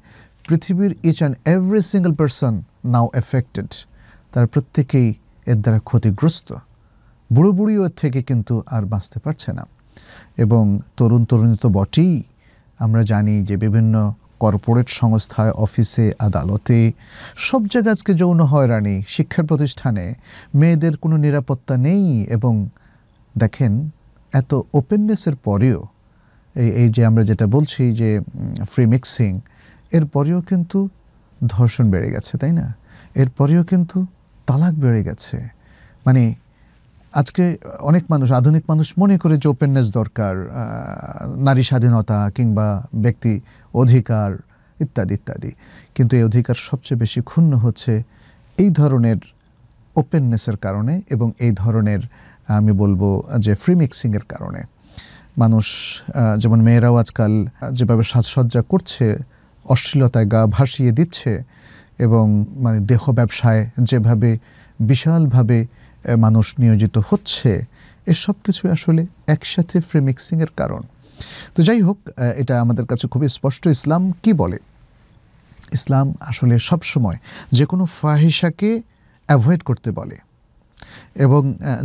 পৃথিবীর each and every single person now affected তারা প্রত্যেকেই এর দ্বারা ক্ষতিগ্রস্ত বুড়ো বুড়িও থেকে কিন্তু আর বাঁচতে পারছে না এবং তরুণ তরুণী তো বটেই আমরা জানি যে বিভিন্ন কর্পোরেট সংস্থায় অফিসে আদালতে সব জায়গায় আজকে যৌন হয়রানি শিক্ষা প্রতিষ্ঠানে মেয়েদের কোনো নিরাপত্তা নেই এবং দেখেন এত ওপেননেসের পরেও এই এই যে আমরা যেটা বলছি যে ফ্রি মিক্সিং এরপরেও কিন্তু ধর্ষণ বেড়ে গেছে তাই না এরপরেও কিন্তু তালাক বেড়ে গেছে মানে আজকে অনেক মানুষ আধুনিক মানুষ মনে করে যে ওপেননেস দরকার নারী স্বাধীনতা কিংবা ব্যক্তি অধিকার ইত্যাদি ইত্যাদি কিন্তু এই অধিকার সবচেয়ে বেশি ক্ষুণ্ণ হচ্ছে এই ধরনের ওপেননেসের কারণে এবং এই ধরনের আমি বলবো যে ফ্রি মিক্সিংয়ের কারণে মানুষ যেমন মেয়েরাও আজকাল যেভাবে সাজসজ্জা করছে অশ্লীলতায় গা ভাসিয়ে দিচ্ছে এবং মানে দেহ ব্যবসায় যেভাবে বিশালভাবে মানুষ নিয়োজিত হচ্ছে এসব কিছু আসলে একসাথে ফ্রিমিক্সিংয়ের কারণ তো যাই হোক এটা আমাদের কাছে খুবই স্পষ্ট ইসলাম কি বলে ইসলাম আসলে সবসময় যে কোনো ফাহেসাকে অ্যাভয়েড করতে বলে এবং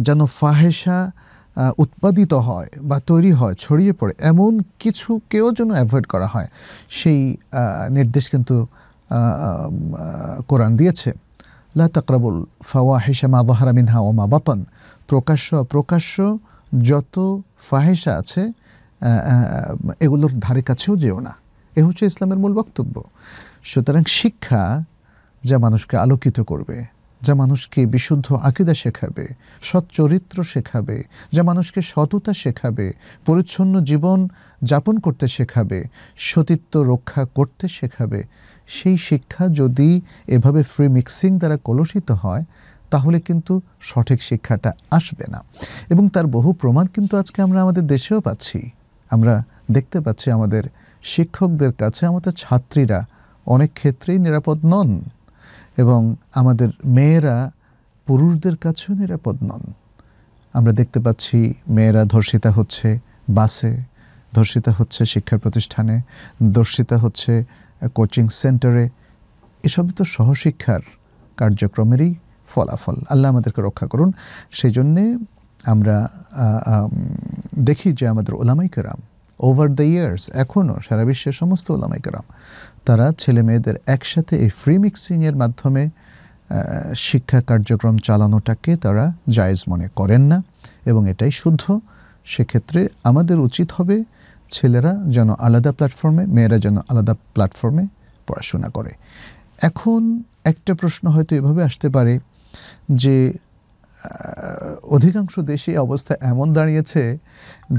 যেন ফাহেসা উৎপাদিত হয় বা তৈরি হয় ছড়িয়ে পড়ে এমন কিছুকেও যেন অ্যাভয়েড করা হয় সেই নির্দেশ কিন্তু কোরআন দিয়েছে লা তাকরাবুল ফাওয়াহিসা মা দহারা মিনহা ও মা বাতন প্রকাশ্য প্রকাশ্য যত ফাহেসা আছে এগুলোর ধারে কাছেও যেও না এ হচ্ছে ইসলামের মূল বক্তব্য সুতরাং শিক্ষা যা মানুষকে আলোকিত করবে যা মানুষকে বিশুদ্ধ আকিদা শেখাবে সৎ চরিত্র শেখাবে যা মানুষকে সততা শেখাবে পরিচ্ছন্ন জীবন যাপন করতে শেখাবে সতীত্ব রক্ষা করতে শেখাবে সেই শিক্ষা যদি এভাবে ফ্রি মিক্সিং দ্বারা কলুষিত হয় তাহলে কিন্তু সঠিক শিক্ষাটা আসবে না এবং তার বহু প্রমাণ কিন্তু আজকে আমরা আমাদের দেশেও পাচ্ছি আমরা দেখতে পাচ্ছি আমাদের শিক্ষকদের কাছে আমাদের ছাত্রীরা অনেক ক্ষেত্রেই নিরাপদ নন এবং আমাদের মেয়েরা পুরুষদের কাছেও নিরাপদ নন আমরা দেখতে পাচ্ছি মেয়েরা ধর্ষিতা হচ্ছে বাসে ধর্ষিতা হচ্ছে শিক্ষা প্রতিষ্ঠানে ধর্ষিতা হচ্ছে কোচিং সেন্টারে এসব তো সহশিক্ষার কার্যক্রমেরই ফলাফল আল্লাহ আমাদেরকে রক্ষা করুন সেই জন্যে আমরা দেখি যে আমাদের ওলামাইকেরাম ওভার দ্য ইয়ার্স এখনও সারা বিশ্বের সমস্ত ওলামাইকেরাম তারা ছেলে মেয়েদের একসাথে এই ফ্রি মিক্সিংয়ের মাধ্যমে শিক্ষা কার্যক্রম চালানোটাকে তারা জায়েজ মনে করেন না এবং এটাই শুদ্ধ সেক্ষেত্রে আমাদের উচিত হবে ছেলেরা যেন আলাদা প্ল্যাটফর্মে মেয়েরা যেন আলাদা প্ল্যাটফর্মে পড়াশোনা করে এখন একটা প্রশ্ন হয়তো এভাবে আসতে পারে যে অধিকাংশ দেশে অবস্থা এমন দাঁড়িয়েছে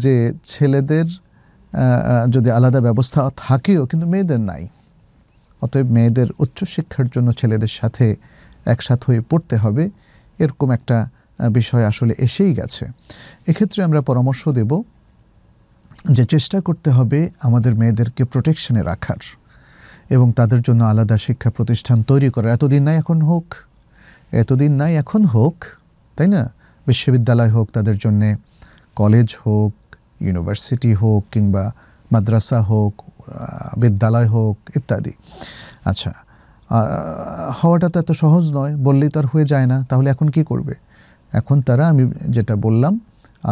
যে ছেলেদের যদি আলাদা ব্যবস্থা থাকেও কিন্তু মেয়েদের নাই অতএব মেয়েদের উচ্চশিক্ষার জন্য ছেলেদের সাথে একসাথ হয়ে পড়তে হবে এরকম একটা বিষয় আসলে এসেই গেছে এক্ষেত্রে আমরা পরামর্শ দেব যে চেষ্টা করতে হবে আমাদের মেয়েদেরকে প্রোটেকশনে রাখার এবং তাদের জন্য আলাদা শিক্ষা প্রতিষ্ঠান তৈরি করার এতদিন নাই এখন হোক এতদিন নাই এখন হোক তাই না বিশ্ববিদ্যালয় হোক তাদের জন্যে কলেজ হোক ইউনিভার্সিটি হোক কিংবা মাদ্রাসা হোক বিদ্যালয় হোক ইত্যাদি আচ্ছা হওয়াটা তো এত সহজ নয় বললেই তো আর হয়ে যায় না তাহলে এখন কি করবে এখন তারা আমি যেটা বললাম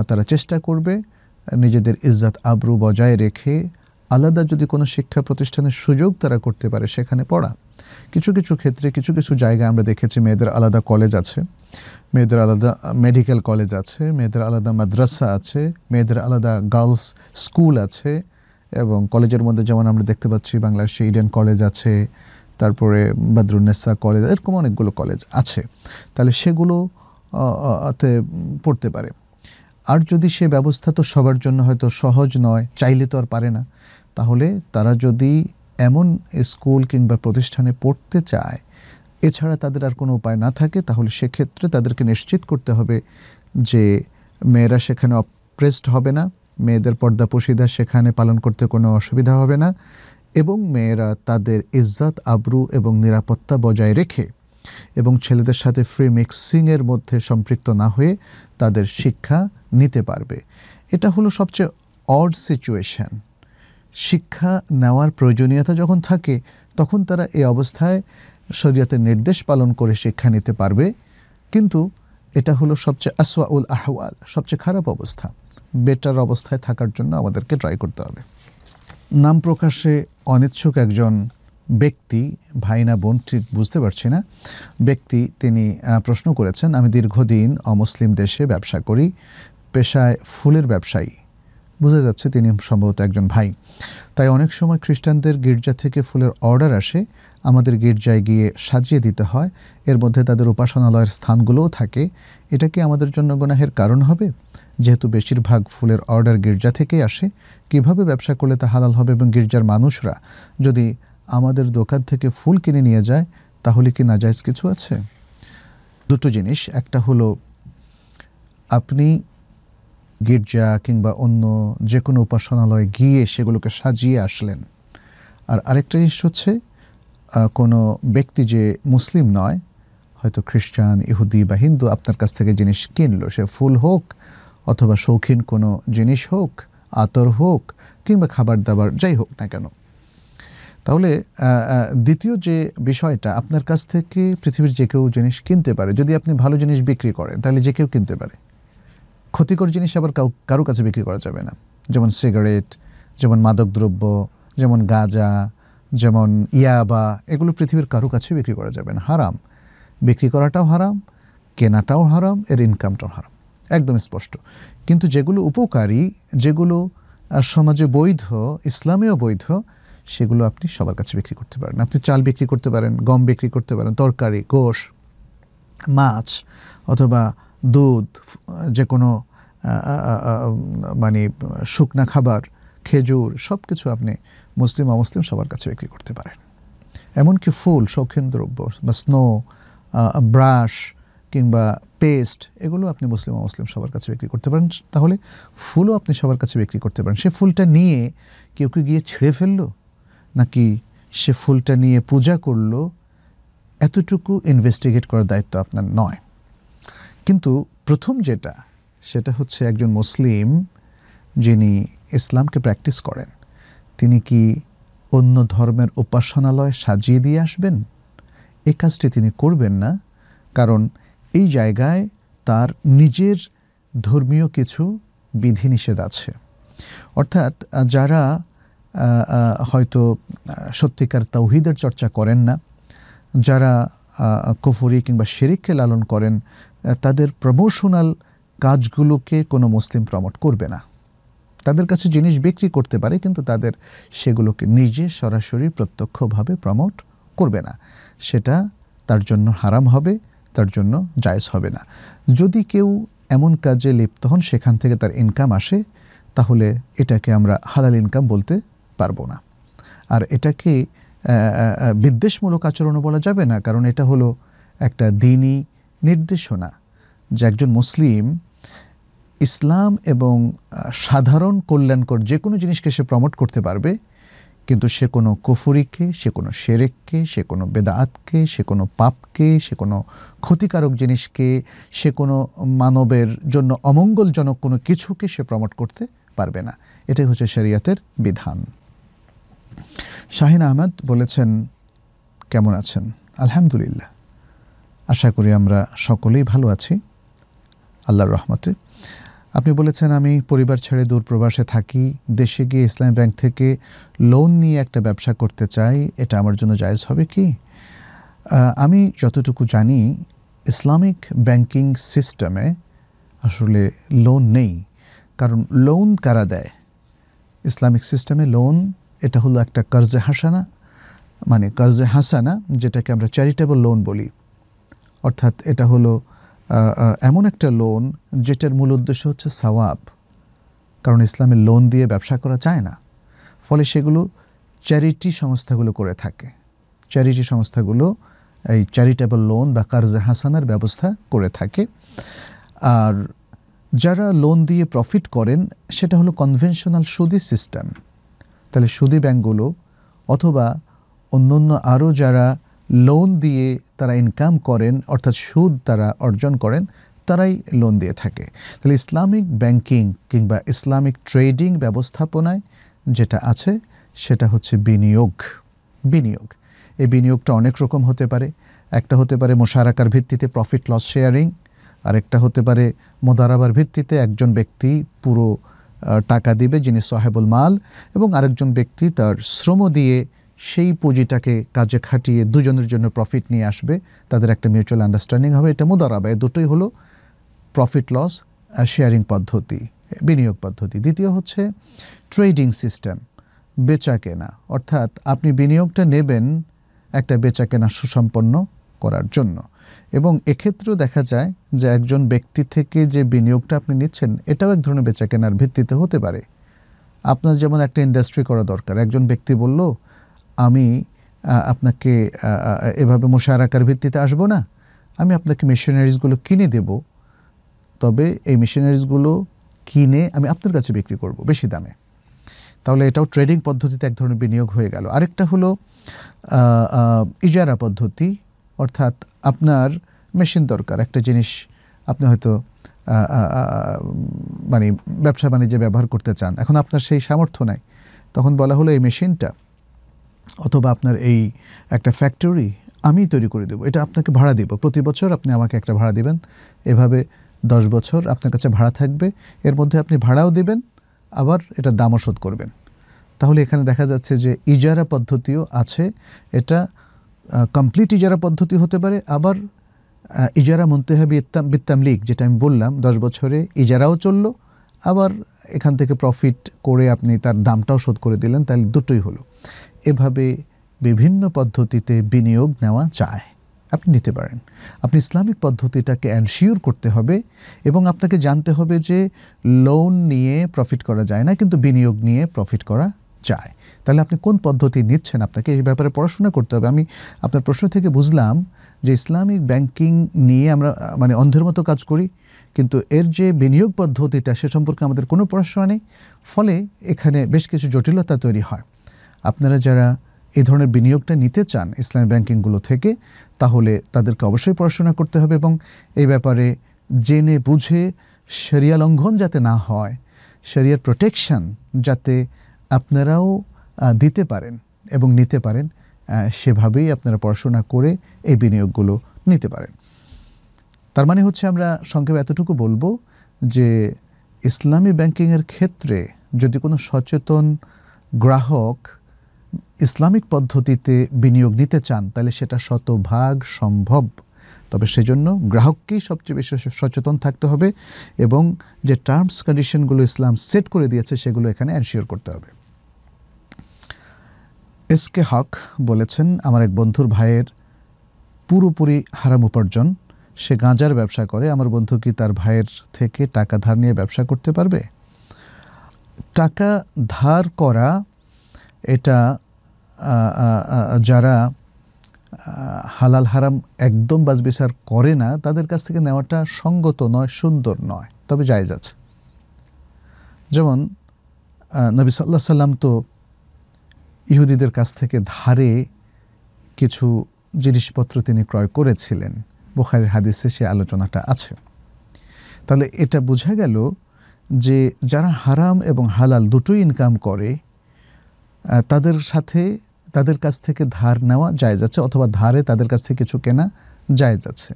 তারা চেষ্টা করবে নিজেদের ইজ্জাত আবরু বজায় রেখে আলাদা যদি কোনো শিক্ষা প্রতিষ্ঠানের সুযোগ তারা করতে পারে সেখানে পড়া কিছু কিছু ক্ষেত্রে কিছু কিছু জায়গায় আমরা দেখেছি মেয়েদের আলাদা কলেজ আছে মেয়েদের আলাদা মেডিকেল কলেজ আছে মেয়েদের আলাদা মাদ্রাসা আছে মেয়েদের আলাদা গার্লস স্কুল আছে এবং কলেজের মধ্যে যেমন আমরা দেখতে পাচ্ছি বাংলাদেশে ইডেন কলেজ আছে তারপরে বাদরুন্নেসা কলেজ এরকম অনেকগুলো কলেজ আছে তাহলে সেগুলো তে পড়তে পারে আর যদি সে ব্যবস্থা তো সবার জন্য হয়তো সহজ নয় চাইলে তো আর পারে না তাহলে তারা যদি এমন স্কুল কিংবা প্রতিষ্ঠানে পড়তে চায় এছাড়া তাদের আর কোনো উপায় না থাকে তাহলে সেক্ষেত্রে তাদেরকে নিশ্চিত করতে হবে যে মেয়েরা সেখানে অপ্রেসড হবে না মেয়েদের পর্দা পশিদা সেখানে পালন করতে কোনো অসুবিধা হবে না এবং মেয়েরা তাদের ইজ্জাত আবরু এবং নিরাপত্তা বজায় রেখে এবং ছেলেদের সাথে ফ্রি মিক্সিংয়ের মধ্যে সম্পৃক্ত না হয়ে তাদের শিক্ষা নিতে পারবে এটা হলো সবচেয়ে অড সিচুয়েশান শিক্ষা নেওয়ার প্রয়োজনীয়তা যখন থাকে তখন তারা এই অবস্থায় শরীয়তের নির্দেশ পালন করে শিক্ষা নিতে পারবে কিন্তু এটা হলো সবচেয়ে আসওয়াউল আহওয়াল সবচেয়ে খারাপ অবস্থা বেটার অবস্থায় থাকার জন্য আমাদেরকে ট্রাই করতে হবে নাম প্রকাশে অনিচ্ছুক একজন ব্যক্তি ভাই না বোন ঠিক বুঝতে পারছি না ব্যক্তি তিনি প্রশ্ন করেছেন আমি দীর্ঘদিন অমুসলিম দেশে ব্যবসা করি পেশায় ফুলের ব্যবসায়ী বোঝা যাচ্ছে তিনি সম্ভবত একজন ভাই তাই অনেক সময় খ্রিস্টানদের গির্জা থেকে ফুলের অর্ডার আসে আমাদের গির্জায় গিয়ে সাজিয়ে দিতে হয় এর মধ্যে তাদের উপাসনালয়ের স্থানগুলোও থাকে এটা কি আমাদের জন্য গণাহের কারণ হবে যেহেতু বেশিরভাগ ফুলের অর্ডার গির্জা থেকে আসে কিভাবে ব্যবসা করলে তা হালাল হবে এবং গির্জার মানুষরা যদি আমাদের দোকান থেকে ফুল কিনে নিয়ে যায় তাহলে কি নাজাইজ কিছু আছে দুটো জিনিস একটা হলো আপনি গির্জা কিংবা অন্য যে কোনো উপাসনালয়ে গিয়ে সেগুলোকে সাজিয়ে আসলেন আর আরেকটা জিনিস হচ্ছে কোনো ব্যক্তি যে মুসলিম নয় হয়তো খ্রিস্টান ইহুদি বা হিন্দু আপনার কাছ থেকে জিনিস কিনলো সে ফুল হোক অথবা শৌখিন কোনো জিনিস হোক আতর হোক কিংবা খাবার দাবার যাই হোক না কেন তাহলে দ্বিতীয় যে বিষয়টা আপনার কাছ থেকে পৃথিবীর যে কেউ জিনিস কিনতে পারে যদি আপনি ভালো জিনিস বিক্রি করেন তাহলে যে কেউ কিনতে পারে ক্ষতিকর জিনিস আবার কাউ কারো কাছে বিক্রি করা যাবে না যেমন সিগারেট যেমন মাদকদ্রব্য যেমন গাঁজা যেমন ইয়াবা এগুলো পৃথিবীর কারো কাছে বিক্রি করা যাবে না হারাম বিক্রি করাটাও হারাম কেনাটাও হারাম এর ইনকামটাও হারাম একদম স্পষ্ট কিন্তু যেগুলো উপকারী যেগুলো সমাজে বৈধ ইসলামেও বৈধ সেগুলো আপনি সবার কাছে বিক্রি করতে পারেন আপনি চাল বিক্রি করতে পারেন গম বিক্রি করতে পারেন তরকারি গোশ মাছ অথবা দুধ যে কোনো মানে শুকনা খাবার খেজুর সব কিছু আপনি মুসলিম অমুসলিম সবার কাছে বিক্রি করতে পারেন এমনকি ফুল শৌখিন দ্রব্য বা স্নো ব্রাশ কিংবা পেস্ট এগুলো আপনি মুসলিম অমুসলিম সবার কাছে বিক্রি করতে পারেন তাহলে ফুলও আপনি সবার কাছে বিক্রি করতে পারেন সে ফুলটা নিয়ে কেউ কেউ গিয়ে ছেড়ে ফেললো নাকি সে ফুলটা নিয়ে পূজা করল এতটুকু ইনভেস্টিগেট করার দায়িত্ব আপনার নয় কিন্তু প্রথম যেটা সেটা হচ্ছে একজন মুসলিম যিনি ইসলামকে প্র্যাকটিস করেন তিনি কি অন্য ধর্মের উপাসনালয় সাজিয়ে দিয়ে আসবেন এ কাজটি তিনি করবেন না কারণ এই জায়গায় তার নিজের ধর্মীয় কিছু বিধিনিষেধ আছে অর্থাৎ যারা হয়তো সত্যিকার তৌহিদের চর্চা করেন না যারা কুফুরি কিংবা শেরিককে লালন করেন তাদের প্রমোশনাল কাজগুলোকে কোনো মুসলিম প্রমোট করবে না তাদের কাছে জিনিস বিক্রি করতে পারে কিন্তু তাদের সেগুলোকে নিজে সরাসরি প্রত্যক্ষভাবে প্রমোট করবে না সেটা তার জন্য হারাম হবে তার জন্য জায়জ হবে না যদি কেউ এমন কাজে লিপ্ত হন সেখান থেকে তার ইনকাম আসে তাহলে এটাকে আমরা হালাল ইনকাম বলতে পারবো না আর এটাকে বিদ্বেষমূলক আচরণও বলা যাবে না কারণ এটা হলো একটা দিনই নির্দেশনা যে একজন মুসলিম ইসলাম এবং সাধারণ কল্যাণকর যে কোনো জিনিসকে সে প্রমোট করতে পারবে কিন্তু সে কোনো কুফুরিকে সে কোনো সেরেককে সে কোনো বেদাতকে সে কোনো পাপকে সে কোনো ক্ষতিকারক জিনিসকে সে কোনো মানবের জন্য অমঙ্গলজনক কোনো কিছুকে সে প্রমোট করতে পারবে না এটাই হচ্ছে শরিয়াতের বিধান শাহিন আহমদ বলেছেন কেমন আছেন আলহামদুলিল্লাহ আশা করি আমরা সকলেই ভালো আছি আল্লাহর রহমতে আপনি বলেছেন আমি পরিবার ছেড়ে দূর প্রবাসে থাকি দেশে গিয়ে ইসলামী ব্যাংক থেকে লোন নিয়ে একটা ব্যবসা করতে চাই এটা আমার জন্য জায়জ হবে কি আমি যতটুকু জানি ইসলামিক ব্যাংকিং সিস্টেমে আসলে লোন নেই কারণ লোন কারা দেয় ইসলামিক সিস্টেমে লোন এটা হলো একটা কার্জে হাসানা মানে কার্জে হাসানা যেটাকে আমরা চ্যারিটেবল লোন বলি অর্থাৎ এটা হলো এমন একটা লোন যেটার মূল উদ্দেশ্য হচ্ছে সওয়াব কারণ ইসলামে লোন দিয়ে ব্যবসা করা যায় না ফলে সেগুলো চ্যারিটি সংস্থাগুলো করে থাকে চ্যারিটি সংস্থাগুলো এই চ্যারিটেবল লোন বা কার্জে হাসানার ব্যবস্থা করে থাকে আর যারা লোন দিয়ে প্রফিট করেন সেটা হলো কনভেনশনাল সুদি সিস্টেম তাহলে সুদি ব্যাংকগুলো অথবা অন্য অন্য আরও যারা লোন দিয়ে তারা ইনকাম করেন অর্থাৎ সুদ তারা অর্জন করেন তারাই লোন দিয়ে থাকে তাহলে ইসলামিক ব্যাংকিং কিংবা ইসলামিক ট্রেডিং ব্যবস্থাপনায় যেটা আছে সেটা হচ্ছে বিনিয়োগ বিনিয়োগ এই বিনিয়োগটা অনেক রকম হতে পারে একটা হতে পারে মোশারাকার ভিত্তিতে প্রফিট লস শেয়ারিং আরেকটা হতে পারে মোদারাবার ভিত্তিতে একজন ব্যক্তি পুরো টাকা দিবে যিনি সাহেবুল মাল এবং আরেকজন ব্যক্তি তার শ্রম দিয়ে সেই পুঁজিটাকে কাজে খাটিয়ে দুজনের জন্য প্রফিট নিয়ে আসবে তাদের একটা মিউচুয়াল আন্ডারস্ট্যান্ডিং হবে এটা মুদারাবা এ দুটোই হলো প্রফিট লস শেয়ারিং পদ্ধতি বিনিয়োগ পদ্ধতি দ্বিতীয় হচ্ছে ট্রেডিং সিস্টেম বেচা কেনা অর্থাৎ আপনি বিনিয়োগটা নেবেন একটা বেচা কেনা সুসম্পন্ন করার জন্য এবং এক্ষেত্রেও দেখা যায় যে একজন ব্যক্তি থেকে যে বিনিয়োগটা আপনি নিচ্ছেন এটাও এক ধরনের বেচা কেনার ভিত্তিতে হতে পারে আপনার যেমন একটা ইন্ডাস্ট্রি করা দরকার একজন ব্যক্তি বলল আমি আপনাকে এভাবে মশারাকার ভিত্তিতে আসবো না আমি আপনাকে মেশিনারিজগুলো কিনে দেব তবে এই মেশিনারিজগুলো কিনে আমি আপনার কাছে বিক্রি করব বেশি দামে তাহলে এটাও ট্রেডিং পদ্ধতিতে এক ধরনের বিনিয়োগ হয়ে গেল আরেকটা হলো ইজারা পদ্ধতি অর্থাৎ আপনার মেশিন দরকার একটা জিনিস আপনি হয়তো মানে ব্যবসা বাণিজ্যে ব্যবহার করতে চান এখন আপনার সেই সামর্থ্য নাই তখন বলা হলো এই মেশিনটা অথবা আপনার এই একটা ফ্যাক্টরি আমি তৈরি করে দেবো এটা আপনাকে ভাড়া দেব প্রতি বছর আপনি আমাকে একটা ভাড়া দেবেন এভাবে দশ বছর আপনার কাছে ভাড়া থাকবে এর মধ্যে আপনি ভাড়াও দেবেন আবার এটা দামও শোধ করবেন তাহলে এখানে দেখা যাচ্ছে যে ইজারা পদ্ধতিও আছে এটা কমপ্লিট ইজারা পদ্ধতি হতে পারে আবার ইজারা মনতে হবে বিত্তাম লীগ যেটা আমি বললাম দশ বছরে ইজারাও চলল আবার এখান থেকে প্রফিট করে আপনি তার দামটাও শোধ করে দিলেন তাহলে দুটোই হলো এভাবে বিভিন্ন পদ্ধতিতে বিনিয়োগ নেওয়া যায় আপনি নিতে পারেন আপনি ইসলামিক পদ্ধতিটাকে অ্যানশিওর করতে হবে এবং আপনাকে জানতে হবে যে লোন নিয়ে প্রফিট করা যায় না কিন্তু বিনিয়োগ নিয়ে প্রফিট করা যায় তাহলে আপনি কোন পদ্ধতি নিচ্ছেন আপনাকে এই ব্যাপারে পড়াশোনা করতে হবে আমি আপনার প্রশ্ন থেকে বুঝলাম যে ইসলামিক ব্যাংকিং নিয়ে আমরা মানে অন্ধের মতো কাজ করি কিন্তু এর যে বিনিয়োগ পদ্ধতিটা সে সম্পর্কে আমাদের কোনো পড়াশোনা নেই ফলে এখানে বেশ কিছু জটিলতা তৈরি হয় আপনারা যারা এই ধরনের বিনিয়োগটা নিতে চান ইসলামিক ব্যাংকিংগুলো থেকে তাহলে তাদেরকে অবশ্যই পড়াশোনা করতে হবে এবং এই ব্যাপারে জেনে বুঝে সেরিয়া লঙ্ঘন যাতে না হয় সেরিয়ার প্রোটেকশন যাতে আপনারাও দিতে পারেন এবং নিতে পারেন সেভাবেই আপনারা পড়াশোনা করে এই বিনিয়োগগুলো নিতে পারেন তার মানে হচ্ছে আমরা সংক্ষেপে এতটুকু বলবো যে ইসলামী ব্যাংকিংয়ের ক্ষেত্রে যদি কোনো সচেতন গ্রাহক ইসলামিক পদ্ধতিতে বিনিয়োগ নিতে চান তাহলে সেটা শতভাগ সম্ভব তবে সেজন্য গ্রাহককেই সবচেয়ে বেশি সচেতন থাকতে হবে এবং যে টার্মস কন্ডিশনগুলো ইসলাম সেট করে দিয়েছে সেগুলো এখানে অ্যানশিওর করতে হবে এসকে হক বলেছেন আমার এক বন্ধুর ভাইয়ের পুরোপুরি হারাম উপার্জন সে গাঁজার ব্যবসা করে আমার বন্ধু কি তার ভাইয়ের থেকে টাকা ধার নিয়ে ব্যবসা করতে পারবে টাকা ধার করা এটা যারা হালাল হারাম একদম বাজবিচার করে না তাদের কাছ থেকে নেওয়াটা সঙ্গত নয় সুন্দর নয় তবে জায়জ আছে যেমন নবী সাল্লাহ সাল্লাম তো ইহুদিদের কাছ থেকে ধারে কিছু জিনিসপত্র তিনি ক্রয় করেছিলেন বোখারের হাদিসে সে আলোচনাটা আছে তাহলে এটা বোঝা গেল যে যারা হারাম এবং হালাল দুটোই ইনকাম করে তাদের সাথে তাদের কাছ থেকে ধার নেওয়া যায় যাচ্ছে অথবা ধারে তাদের কাছ থেকে কিছু কেনা যায় যাচ্ছে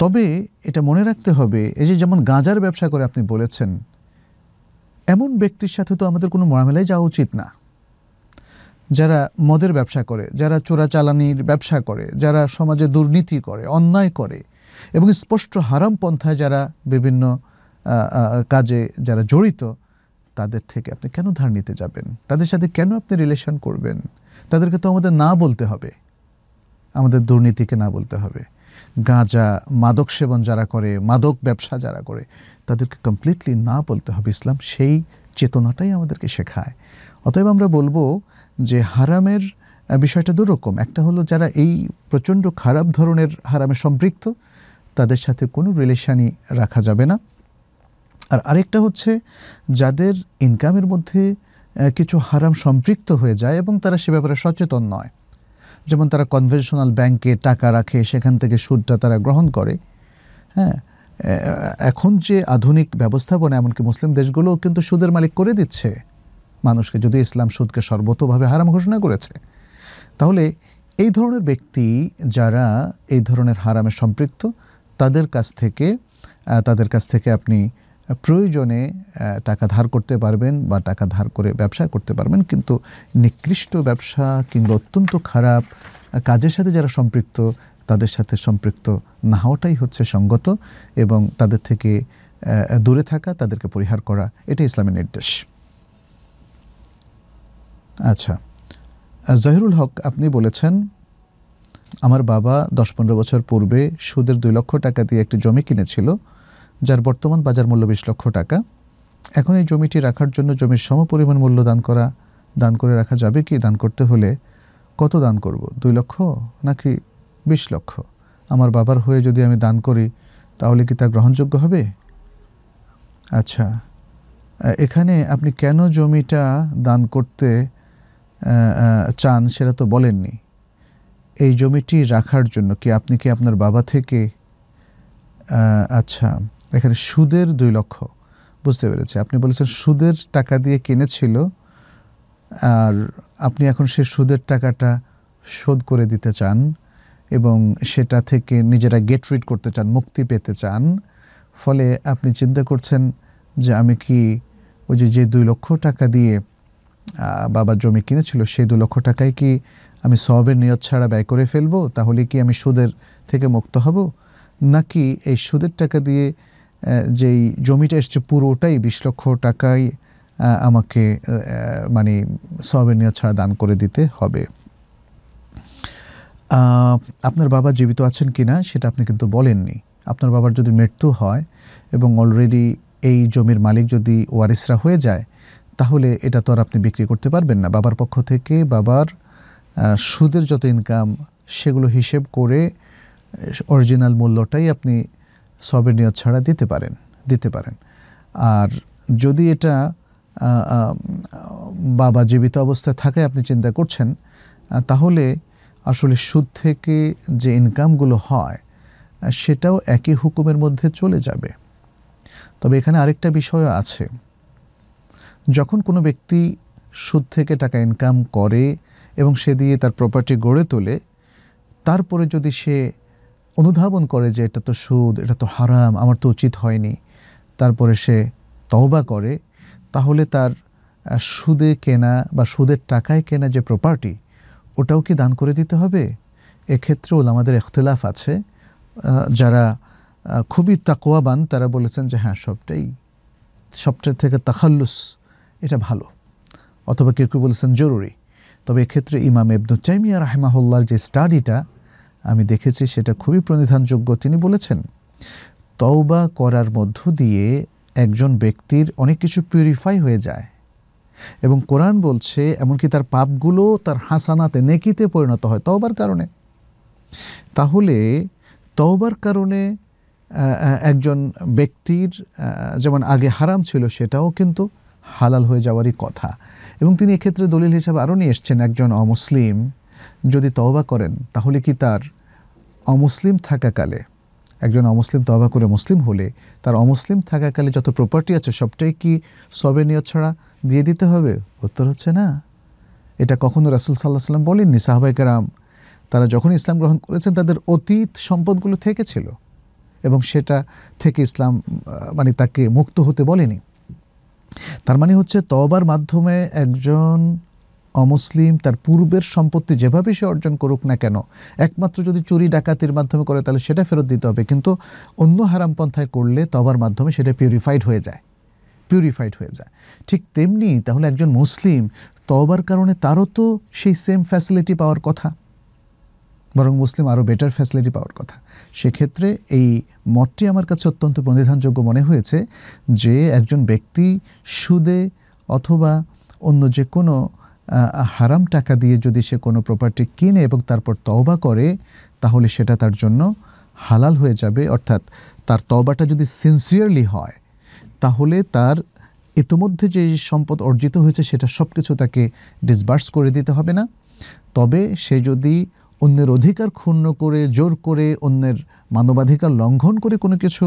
তবে এটা মনে রাখতে হবে এই যে যেমন গাঁজার ব্যবসা করে আপনি বলেছেন এমন ব্যক্তির সাথে তো আমাদের কোনো মোড়ামেলায় যাওয়া উচিত না যারা মদের ব্যবসা করে যারা চোরাচালানির ব্যবসা করে যারা সমাজে দুর্নীতি করে অন্যায় করে এবং স্পষ্ট হারাম পন্থায় যারা বিভিন্ন কাজে যারা জড়িত তাদের থেকে আপনি কেন ধার নিতে যাবেন তাদের সাথে কেন আপনি রিলেশন করবেন তাদেরকে তো আমাদের না বলতে হবে আমাদের দুর্নীতিকে না বলতে হবে গাঁজা মাদক সেবন যারা করে মাদক ব্যবসা যারা করে তাদেরকে কমপ্লিটলি না বলতে হবে ইসলাম সেই চেতনাটাই আমাদেরকে শেখায় অতএব আমরা বলবো যে হারামের বিষয়টা দুরকম একটা হলো যারা এই প্রচণ্ড খারাপ ধরনের হারামে সম্পৃক্ত তাদের সাথে কোনো রিলেশানই রাখা যাবে না আর আরেকটা হচ্ছে যাদের ইনকামের মধ্যে কিছু হারাম সম্পৃক্ত হয়ে যায় এবং তারা সে ব্যাপারে সচেতন নয় যেমন তারা কনভেনশনাল ব্যাংকে টাকা রাখে সেখান থেকে সুদটা তারা গ্রহণ করে হ্যাঁ এখন যে আধুনিক ব্যবস্থাপনা এমনকি মুসলিম দেশগুলো কিন্তু সুদের মালিক করে দিচ্ছে মানুষকে যদি ইসলাম সুদকে সর্বতভাবে হারাম ঘোষণা করেছে তাহলে এই ধরনের ব্যক্তি যারা এই ধরনের হারামে সম্পৃক্ত তাদের কাছ থেকে তাদের কাছ থেকে আপনি প্রয়োজনে টাকা ধার করতে পারবেন বা টাকা ধার করে ব্যবসা করতে পারবেন কিন্তু নিকৃষ্ট ব্যবসা কিংবা অত্যন্ত খারাপ কাজের সাথে যারা সম্পৃক্ত তাদের সাথে সম্পৃক্ত না হওয়াটাই হচ্ছে সঙ্গত এবং তাদের থেকে দূরে থাকা তাদেরকে পরিহার করা এটা ইসলামের নির্দেশ আচ্ছা জাহিরুল হক আপনি বলেছেন আমার বাবা দশ পনেরো বছর পূর্বে সুদের দুই লক্ষ টাকা দিয়ে একটি জমি কিনেছিল যার বর্তমান বাজার মূল্য বিশ লক্ষ টাকা এখন এই জমিটি রাখার জন্য জমির সমপরিমাণ মূল্য দান করা দান করে রাখা যাবে কি দান করতে হলে কত দান করব দুই লক্ষ নাকি বিশ লক্ষ আমার বাবার হয়ে যদি আমি দান করি তাহলে কি তা গ্রহণযোগ্য হবে আচ্ছা এখানে আপনি কেন জমিটা দান করতে চান সেটা তো বলেননি এই জমিটি রাখার জন্য কি আপনি কি আপনার বাবা থেকে আচ্ছা এখানে সুদের দুই লক্ষ বুঝতে পেরেছি আপনি বলেছেন সুদের টাকা দিয়ে কিনেছিল আর আপনি এখন সে সুদের টাকাটা শোধ করে দিতে চান এবং সেটা থেকে নিজেরা গেট রিড করতে চান মুক্তি পেতে চান ফলে আপনি চিন্তা করছেন যে আমি কি ওই যে যে দুই লক্ষ টাকা দিয়ে বাবার জমি কিনেছিল সেই দু লক্ষ টাকায় কি আমি সবের নিয়ত ছাড়া ব্যয় করে ফেলবো তাহলে কি আমি সুদের থেকে মুক্ত হব নাকি এই সুদের টাকা দিয়ে যেই জমিটা এসছে পুরোটাই বিশ লক্ষ টাকাই আমাকে মানে সবের নিয়ত ছাড়া দান করে দিতে হবে আপনার বাবা জীবিত আছেন কি না সেটা আপনি কিন্তু বলেননি আপনার বাবার যদি মৃত্যু হয় এবং অলরেডি এই জমির মালিক যদি ওয়ারিসরা হয়ে যায় তাহলে এটা তো আর আপনি বিক্রি করতে পারবেন না বাবার পক্ষ থেকে বাবার সুদের যত ইনকাম সেগুলো হিসেব করে অরিজিনাল মূল্যটাই আপনি সবের নিয়ত ছাড়া দিতে পারেন দিতে পারেন আর যদি এটা বাবা জীবিত অবস্থায় থাকে আপনি চিন্তা করছেন তাহলে আসলে সুদ থেকে যে ইনকামগুলো হয় সেটাও একই হুকুমের মধ্যে চলে যাবে তবে এখানে আরেকটা বিষয় আছে যখন কোনো ব্যক্তি সুদ থেকে টাকা ইনকাম করে এবং সে দিয়ে তার প্রপার্টি গড়ে তোলে তারপরে যদি সে অনুধাবন করে যে এটা তো সুদ এটা তো হারাম আমার তো উচিত হয়নি তারপরে সে তওবা করে তাহলে তার সুদে কেনা বা সুদের টাকায় কেনা যে প্রপার্টি ওটাও কি দান করে দিতে হবে এক্ষেত্রেও আমাদের এখতলাফ আছে যারা খুবই তাকোয়াবান তারা বলেছেন যে হ্যাঁ সবটাই সবটার থেকে তাখাল্লুস এটা ভালো অথবা কেউ কেউ বলেছেন জরুরি তবে এক্ষেত্রে ইমাম এবনু চাইমিয়া রাহেমাহুল্লার যে স্টাডিটা আমি দেখেছি সেটা খুবই প্রণিধানযোগ্য তিনি বলেছেন তওবা করার মধ্য দিয়ে একজন ব্যক্তির অনেক কিছু পিউরিফাই হয়ে যায় এবং কোরআন বলছে এমনকি তার পাপগুলো তার হাসানাতে নেকিতে পরিণত হয় তওবার কারণে তাহলে তওবার কারণে একজন ব্যক্তির যেমন আগে হারাম ছিল সেটাও কিন্তু হালাল হয়ে যাওয়ারই কথা এবং তিনি এক্ষেত্রে দলিল হিসাবে আরও নিয়ে এসছেন একজন অমুসলিম যদি তওবা করেন তাহলে কি তার অমুসলিম থাকাকালে একজন অমুসলিম তবা করে মুসলিম হলে তার অমুসলিম থাকাকালে যত প্রপার্টি আছে সবটাই কি সবে নিয়ত ছাড়া দিয়ে দিতে হবে উত্তর হচ্ছে না এটা কখনো রাসুল সাল্লাহ সাল্লাম বলেননি সাহবাইকারাম তারা যখন ইসলাম গ্রহণ করেছেন তাদের অতীত সম্পদগুলো থেকে ছিল এবং সেটা থেকে ইসলাম মানে তাকে মুক্ত হতে বলেনি তার মানে হচ্ছে তবার মাধ্যমে একজন অমুসলিম তার পূর্বের সম্পত্তি যেভাবে সে অর্জন করুক না কেন একমাত্র যদি চুরি ডাকাতির মাধ্যমে করে তাহলে সেটা ফেরত দিতে হবে কিন্তু অন্য হারাম পন্থায় করলে তবার মাধ্যমে সেটা পিউরিফাইড হয়ে যায় পিউরিফাইড হয়ে যায় ঠিক তেমনি তাহলে একজন মুসলিম তবার কারণে তারও তো সেই সেম ফ্যাসিলিটি পাওয়ার কথা বরং মুসলিম আরও বেটার ফ্যাসিলিটি পাওয়ার কথা সেক্ষেত্রে এই মতটি আমার কাছে অত্যন্ত প্রণিধানযোগ্য মনে হয়েছে যে একজন ব্যক্তি সুদে অথবা অন্য যে কোনো হারাম টাকা দিয়ে যদি সে কোনো প্রপার্টি কিনে এবং তারপর তওবা করে তাহলে সেটা তার জন্য হালাল হয়ে যাবে অর্থাৎ তার তওবাটা যদি সিনসিয়ারলি হয় তাহলে তার ইতোমধ্যে যে সম্পদ অর্জিত হয়েছে সেটা সব কিছু তাকে ডিসবার্স করে দিতে হবে না তবে সে যদি অন্যের অধিকার ক্ষুণ্ণ করে জোর করে অন্যের মানবাধিকার লঙ্ঘন করে কোনো কিছু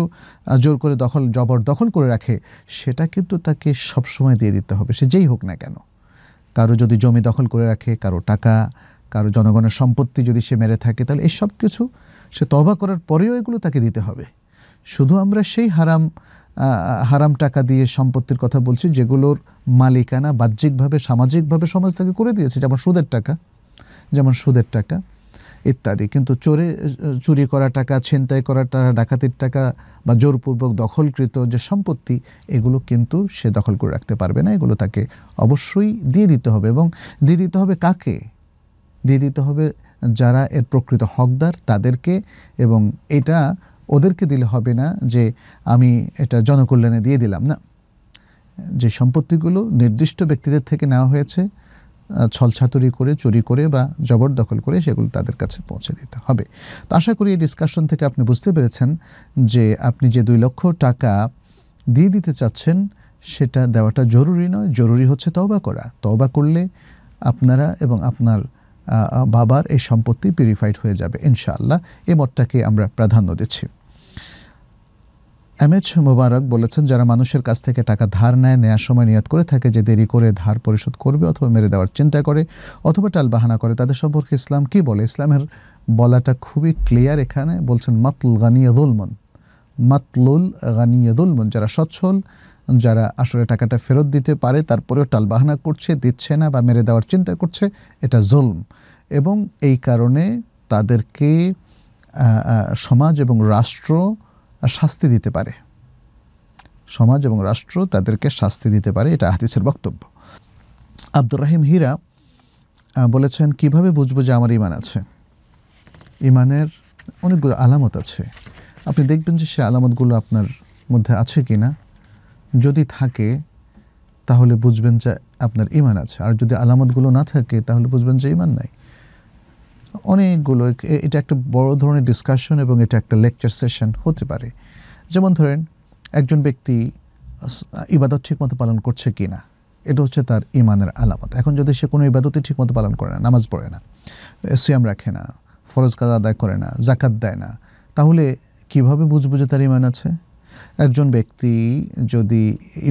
জোর করে দখল জবরদখল করে রাখে সেটা কিন্তু তাকে সবসময় দিয়ে দিতে হবে সে যেই হোক না কেন কারো যদি জমি দখল করে রাখে কারো টাকা কারো জনগণের সম্পত্তি যদি সে মেরে থাকে তাহলে এসব কিছু সে তবা করার পরেও এগুলো তাকে দিতে হবে শুধু আমরা সেই হারাম হারাম টাকা দিয়ে সম্পত্তির কথা বলছি যেগুলোর মালিকানা বাহ্যিকভাবে সামাজিকভাবে সমাজ তাকে করে দিয়েছে যেমন সুদের টাকা যেমন সুদের টাকা ইত্যাদি কিন্তু চোরে চুরি করা টাকা ছিনতাই করা টাকা ডাকাতির টাকা বা জোরপূর্বক দখলকৃত যে সম্পত্তি এগুলো কিন্তু সে দখল করে রাখতে পারবে না এগুলো তাকে অবশ্যই দিয়ে দিতে হবে এবং দিয়ে দিতে হবে কাকে দিয়ে দিতে হবে যারা এর প্রকৃত হকদার তাদেরকে এবং এটা ওদেরকে দিলে হবে না যে আমি এটা জনকল্যাণে দিয়ে দিলাম না যে সম্পত্তিগুলো নির্দিষ্ট ব্যক্তিদের থেকে নেওয়া হয়েছে ছলছাতুরি করে চুরি করে বা জবরদখল করে সেগুলো তাদের কাছে পৌঁছে দিতে হবে তো আশা করি এই ডিসকাশন থেকে আপনি বুঝতে পেরেছেন যে আপনি যে দুই লক্ষ টাকা দিয়ে দিতে চাচ্ছেন সেটা দেওয়াটা জরুরি নয় জরুরি হচ্ছে তওবা করা তওবা করলে আপনারা এবং আপনার বাবার এই সম্পত্তি পিউরিফাইড হয়ে যাবে ইনশাআল্লাহ এই মতটাকে আমরা প্রাধান্য দিচ্ছি এম এইচ মুবারক বলেছেন যারা মানুষের কাছ থেকে টাকা ধার নেয় নেয়ার সময় নিয়াত করে থাকে যে দেরি করে ধার পরিশোধ করবে অথবা মেরে দেওয়ার চিন্তা করে অথবা টাল বাহানা করে তাদের সম্পর্কে ইসলাম কি বলে ইসলামের বলাটা খুবই ক্লিয়ার এখানে বলছেন মাতলুল গানিয়াদুলমন মাতলুল গানিয়াদুলমন যারা সচ্ছল যারা আসলে টাকাটা ফেরত দিতে পারে তারপরেও টাল বাহানা করছে দিচ্ছে না বা মেরে দেওয়ার চিন্তা করছে এটা জুলম এবং এই কারণে তাদেরকে সমাজ এবং রাষ্ট্র শাস্তি দিতে পারে সমাজ এবং রাষ্ট্র তাদেরকে শাস্তি দিতে পারে এটা হাদিসের বক্তব্য আব্দুর রাহিম হীরা বলেছেন কিভাবে বুঝবো যে আমার ইমান আছে ইমানের অনেকগুলো আলামত আছে আপনি দেখবেন যে সে আলামতগুলো আপনার মধ্যে আছে কি না যদি থাকে তাহলে বুঝবেন যে আপনার ইমান আছে আর যদি আলামতগুলো না থাকে তাহলে বুঝবেন যে ইমান নাই অনেকগুলো এটা একটা বড় ধরনের ডিসকাশন এবং এটা একটা লেকচার সেশন হতে পারে যেমন ধরেন একজন ব্যক্তি ইবাদত ঠিকমতো পালন করছে কি না এটা হচ্ছে তার ইমানের আলামত এখন যদি সে কোনো ইবাদতই ঠিকমতো পালন করে না নামাজ পড়ে না সিয়াম রাখে না ফরজ কাজ আদায় করে না জাকাত দেয় না তাহলে কিভাবে বুঝবো যে তার ইমান আছে একজন ব্যক্তি যদি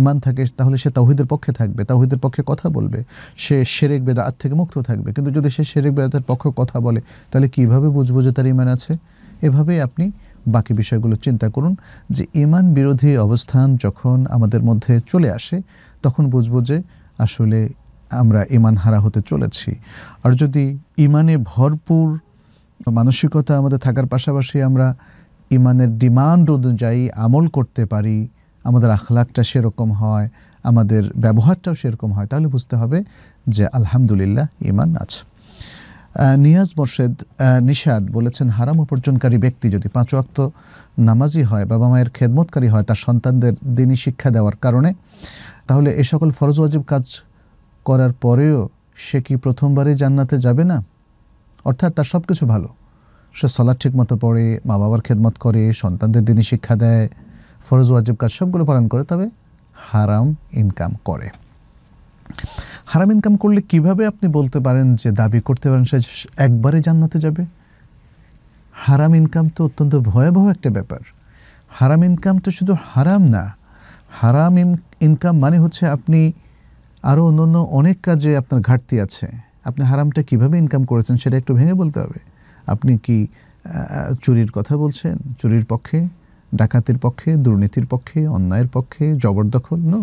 ইমান থাকে তাহলে সে তাহিদের পক্ষে থাকবে তাহিদের পক্ষে কথা বলবে সে সেরেক বেদাত থেকে মুক্ত থাকবে কিন্তু যদি সে সেরেক বেদাতের পক্ষে কথা বলে তাহলে কিভাবে বুঝবো যে তার ইমান আছে এভাবেই আপনি বাকি বিষয়গুলো চিন্তা করুন যে ইমান বিরোধী অবস্থান যখন আমাদের মধ্যে চলে আসে তখন বুঝবো যে আসলে আমরা ইমান হারা হতে চলেছি আর যদি ইমানে ভরপুর মানসিকতা আমাদের থাকার পাশাপাশি আমরা ইমানের ডিমান্ড অনুযায়ী আমল করতে পারি আমাদের আখলাকটা সেরকম হয় আমাদের ব্যবহারটাও সেরকম হয় তাহলে বুঝতে হবে যে আলহামদুলিল্লাহ ইমান আছে নিয়াজ মোর্শেদ নিষাদ বলেছেন হারাম উপার্জনকারী ব্যক্তি যদি পাঁচ অক্ত নামাজি হয় বাবা মায়ের খেদমতকারী হয় তার সন্তানদের দিনই শিক্ষা দেওয়ার কারণে তাহলে এ সকল ফরজ ওয়াজিব কাজ করার পরেও সে কি প্রথমবারে জান্নাতে যাবে না অর্থাৎ তার সব কিছু ভালো সে সলাদ মতো পড়ে মা বাবার খেদমত করে সন্তানদের দিনে শিক্ষা দেয় ফরজ ওয়াজিব কাজ সবগুলো পালন করে তবে হারাম ইনকাম করে হারাম ইনকাম করলে কিভাবে আপনি বলতে পারেন যে দাবি করতে পারেন সে একবারে জান্নাতে যাবে হারাম ইনকাম তো অত্যন্ত ভয়াবহ একটা ব্যাপার হারাম ইনকাম তো শুধু হারাম না হারাম ইনকাম মানে হচ্ছে আপনি আরও অন্য অন্য অনেক কাজে আপনার ঘাটতি আছে আপনি হারামটা কিভাবে ইনকাম করেছেন সেটা একটু ভেঙে বলতে হবে আপনি কি চুরির কথা বলছেন চুরির পক্ষে ডাকাতির পক্ষে দুর্নীতির পক্ষে অন্যায়ের পক্ষে জবরদখল ন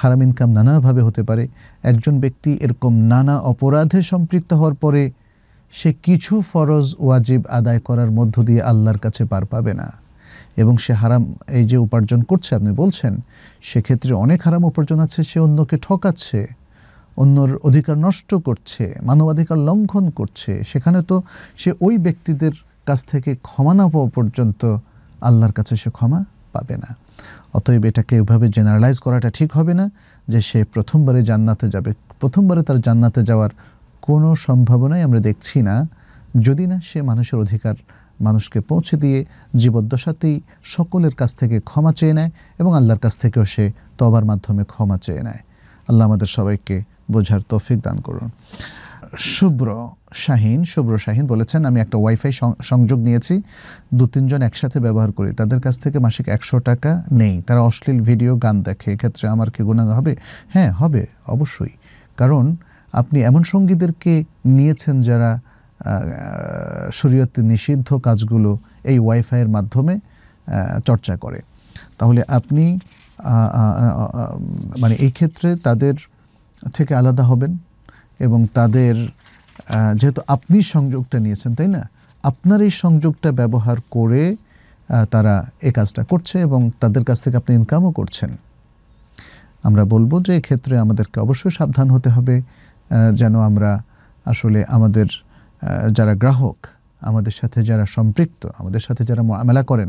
হারাম ইনকাম নানাভাবে হতে পারে একজন ব্যক্তি এরকম নানা অপরাধে সম্পৃক্ত হওয়ার পরে সে কিছু ফরজ ওয়াজিব আদায় করার মধ্য দিয়ে আল্লাহর কাছে পার পাবে না এবং সে হারাম এই যে উপার্জন করছে আপনি বলছেন সেক্ষেত্রে অনেক হারাম উপার্জন আছে সে অন্যকে ঠকাচ্ছে অন্যর অধিকার নষ্ট করছে মানবাধিকার লঙ্ঘন করছে সেখানে তো সে ওই ব্যক্তিদের কাছ থেকে ক্ষমা না পাওয়া পর্যন্ত আল্লাহর কাছে সে ক্ষমা পাবে না অতএব এটাকে এভাবে জেনারেলাইজ করাটা ঠিক হবে না যে সে প্রথমবারে জান্নাতে যাবে প্রথমবারে তার জান্নাতে যাওয়ার কোনো সম্ভাবনাই আমরা দেখছি না যদি না সে মানুষের অধিকার মানুষকে পৌঁছে দিয়ে জীবদ্দশাতেই সকলের কাছ থেকে ক্ষমা চেয়ে নেয় এবং আল্লাহর কাছ থেকেও সে তবার মাধ্যমে ক্ষমা চেয়ে নেয় আল্লাহ আমাদের সবাইকে বোঝার তৌফিক দান করুন শুভ্র শাহিন শুভ্র শাহিন বলেছেন আমি একটা ওয়াইফাই সংযোগ নিয়েছি দু তিনজন একসাথে ব্যবহার করি তাদের কাছ থেকে মাসিক একশো টাকা নেই তারা অশ্লীল ভিডিও গান দেখে এক্ষেত্রে আমার কি গুণা হবে হ্যাঁ হবে অবশ্যই কারণ আপনি এমন সঙ্গীদেরকে নিয়েছেন যারা শরীয়তে নিষিদ্ধ কাজগুলো এই ওয়াইফাইয়ের মাধ্যমে চর্চা করে তাহলে আপনি মানে এই ক্ষেত্রে তাদের থেকে আলাদা হবেন এবং তাদের যেহেতু আপনি সংযোগটা নিয়েছেন তাই না আপনার এই সংযোগটা ব্যবহার করে তারা এ কাজটা করছে এবং তাদের কাছ থেকে আপনি ইনকামও করছেন আমরা বলবো যে ক্ষেত্রে আমাদেরকে অবশ্যই সাবধান হতে হবে যেন আমরা আসলে আমাদের যারা গ্রাহক আমাদের সাথে যারা সম্পৃক্ত আমাদের সাথে যারা মেলা করেন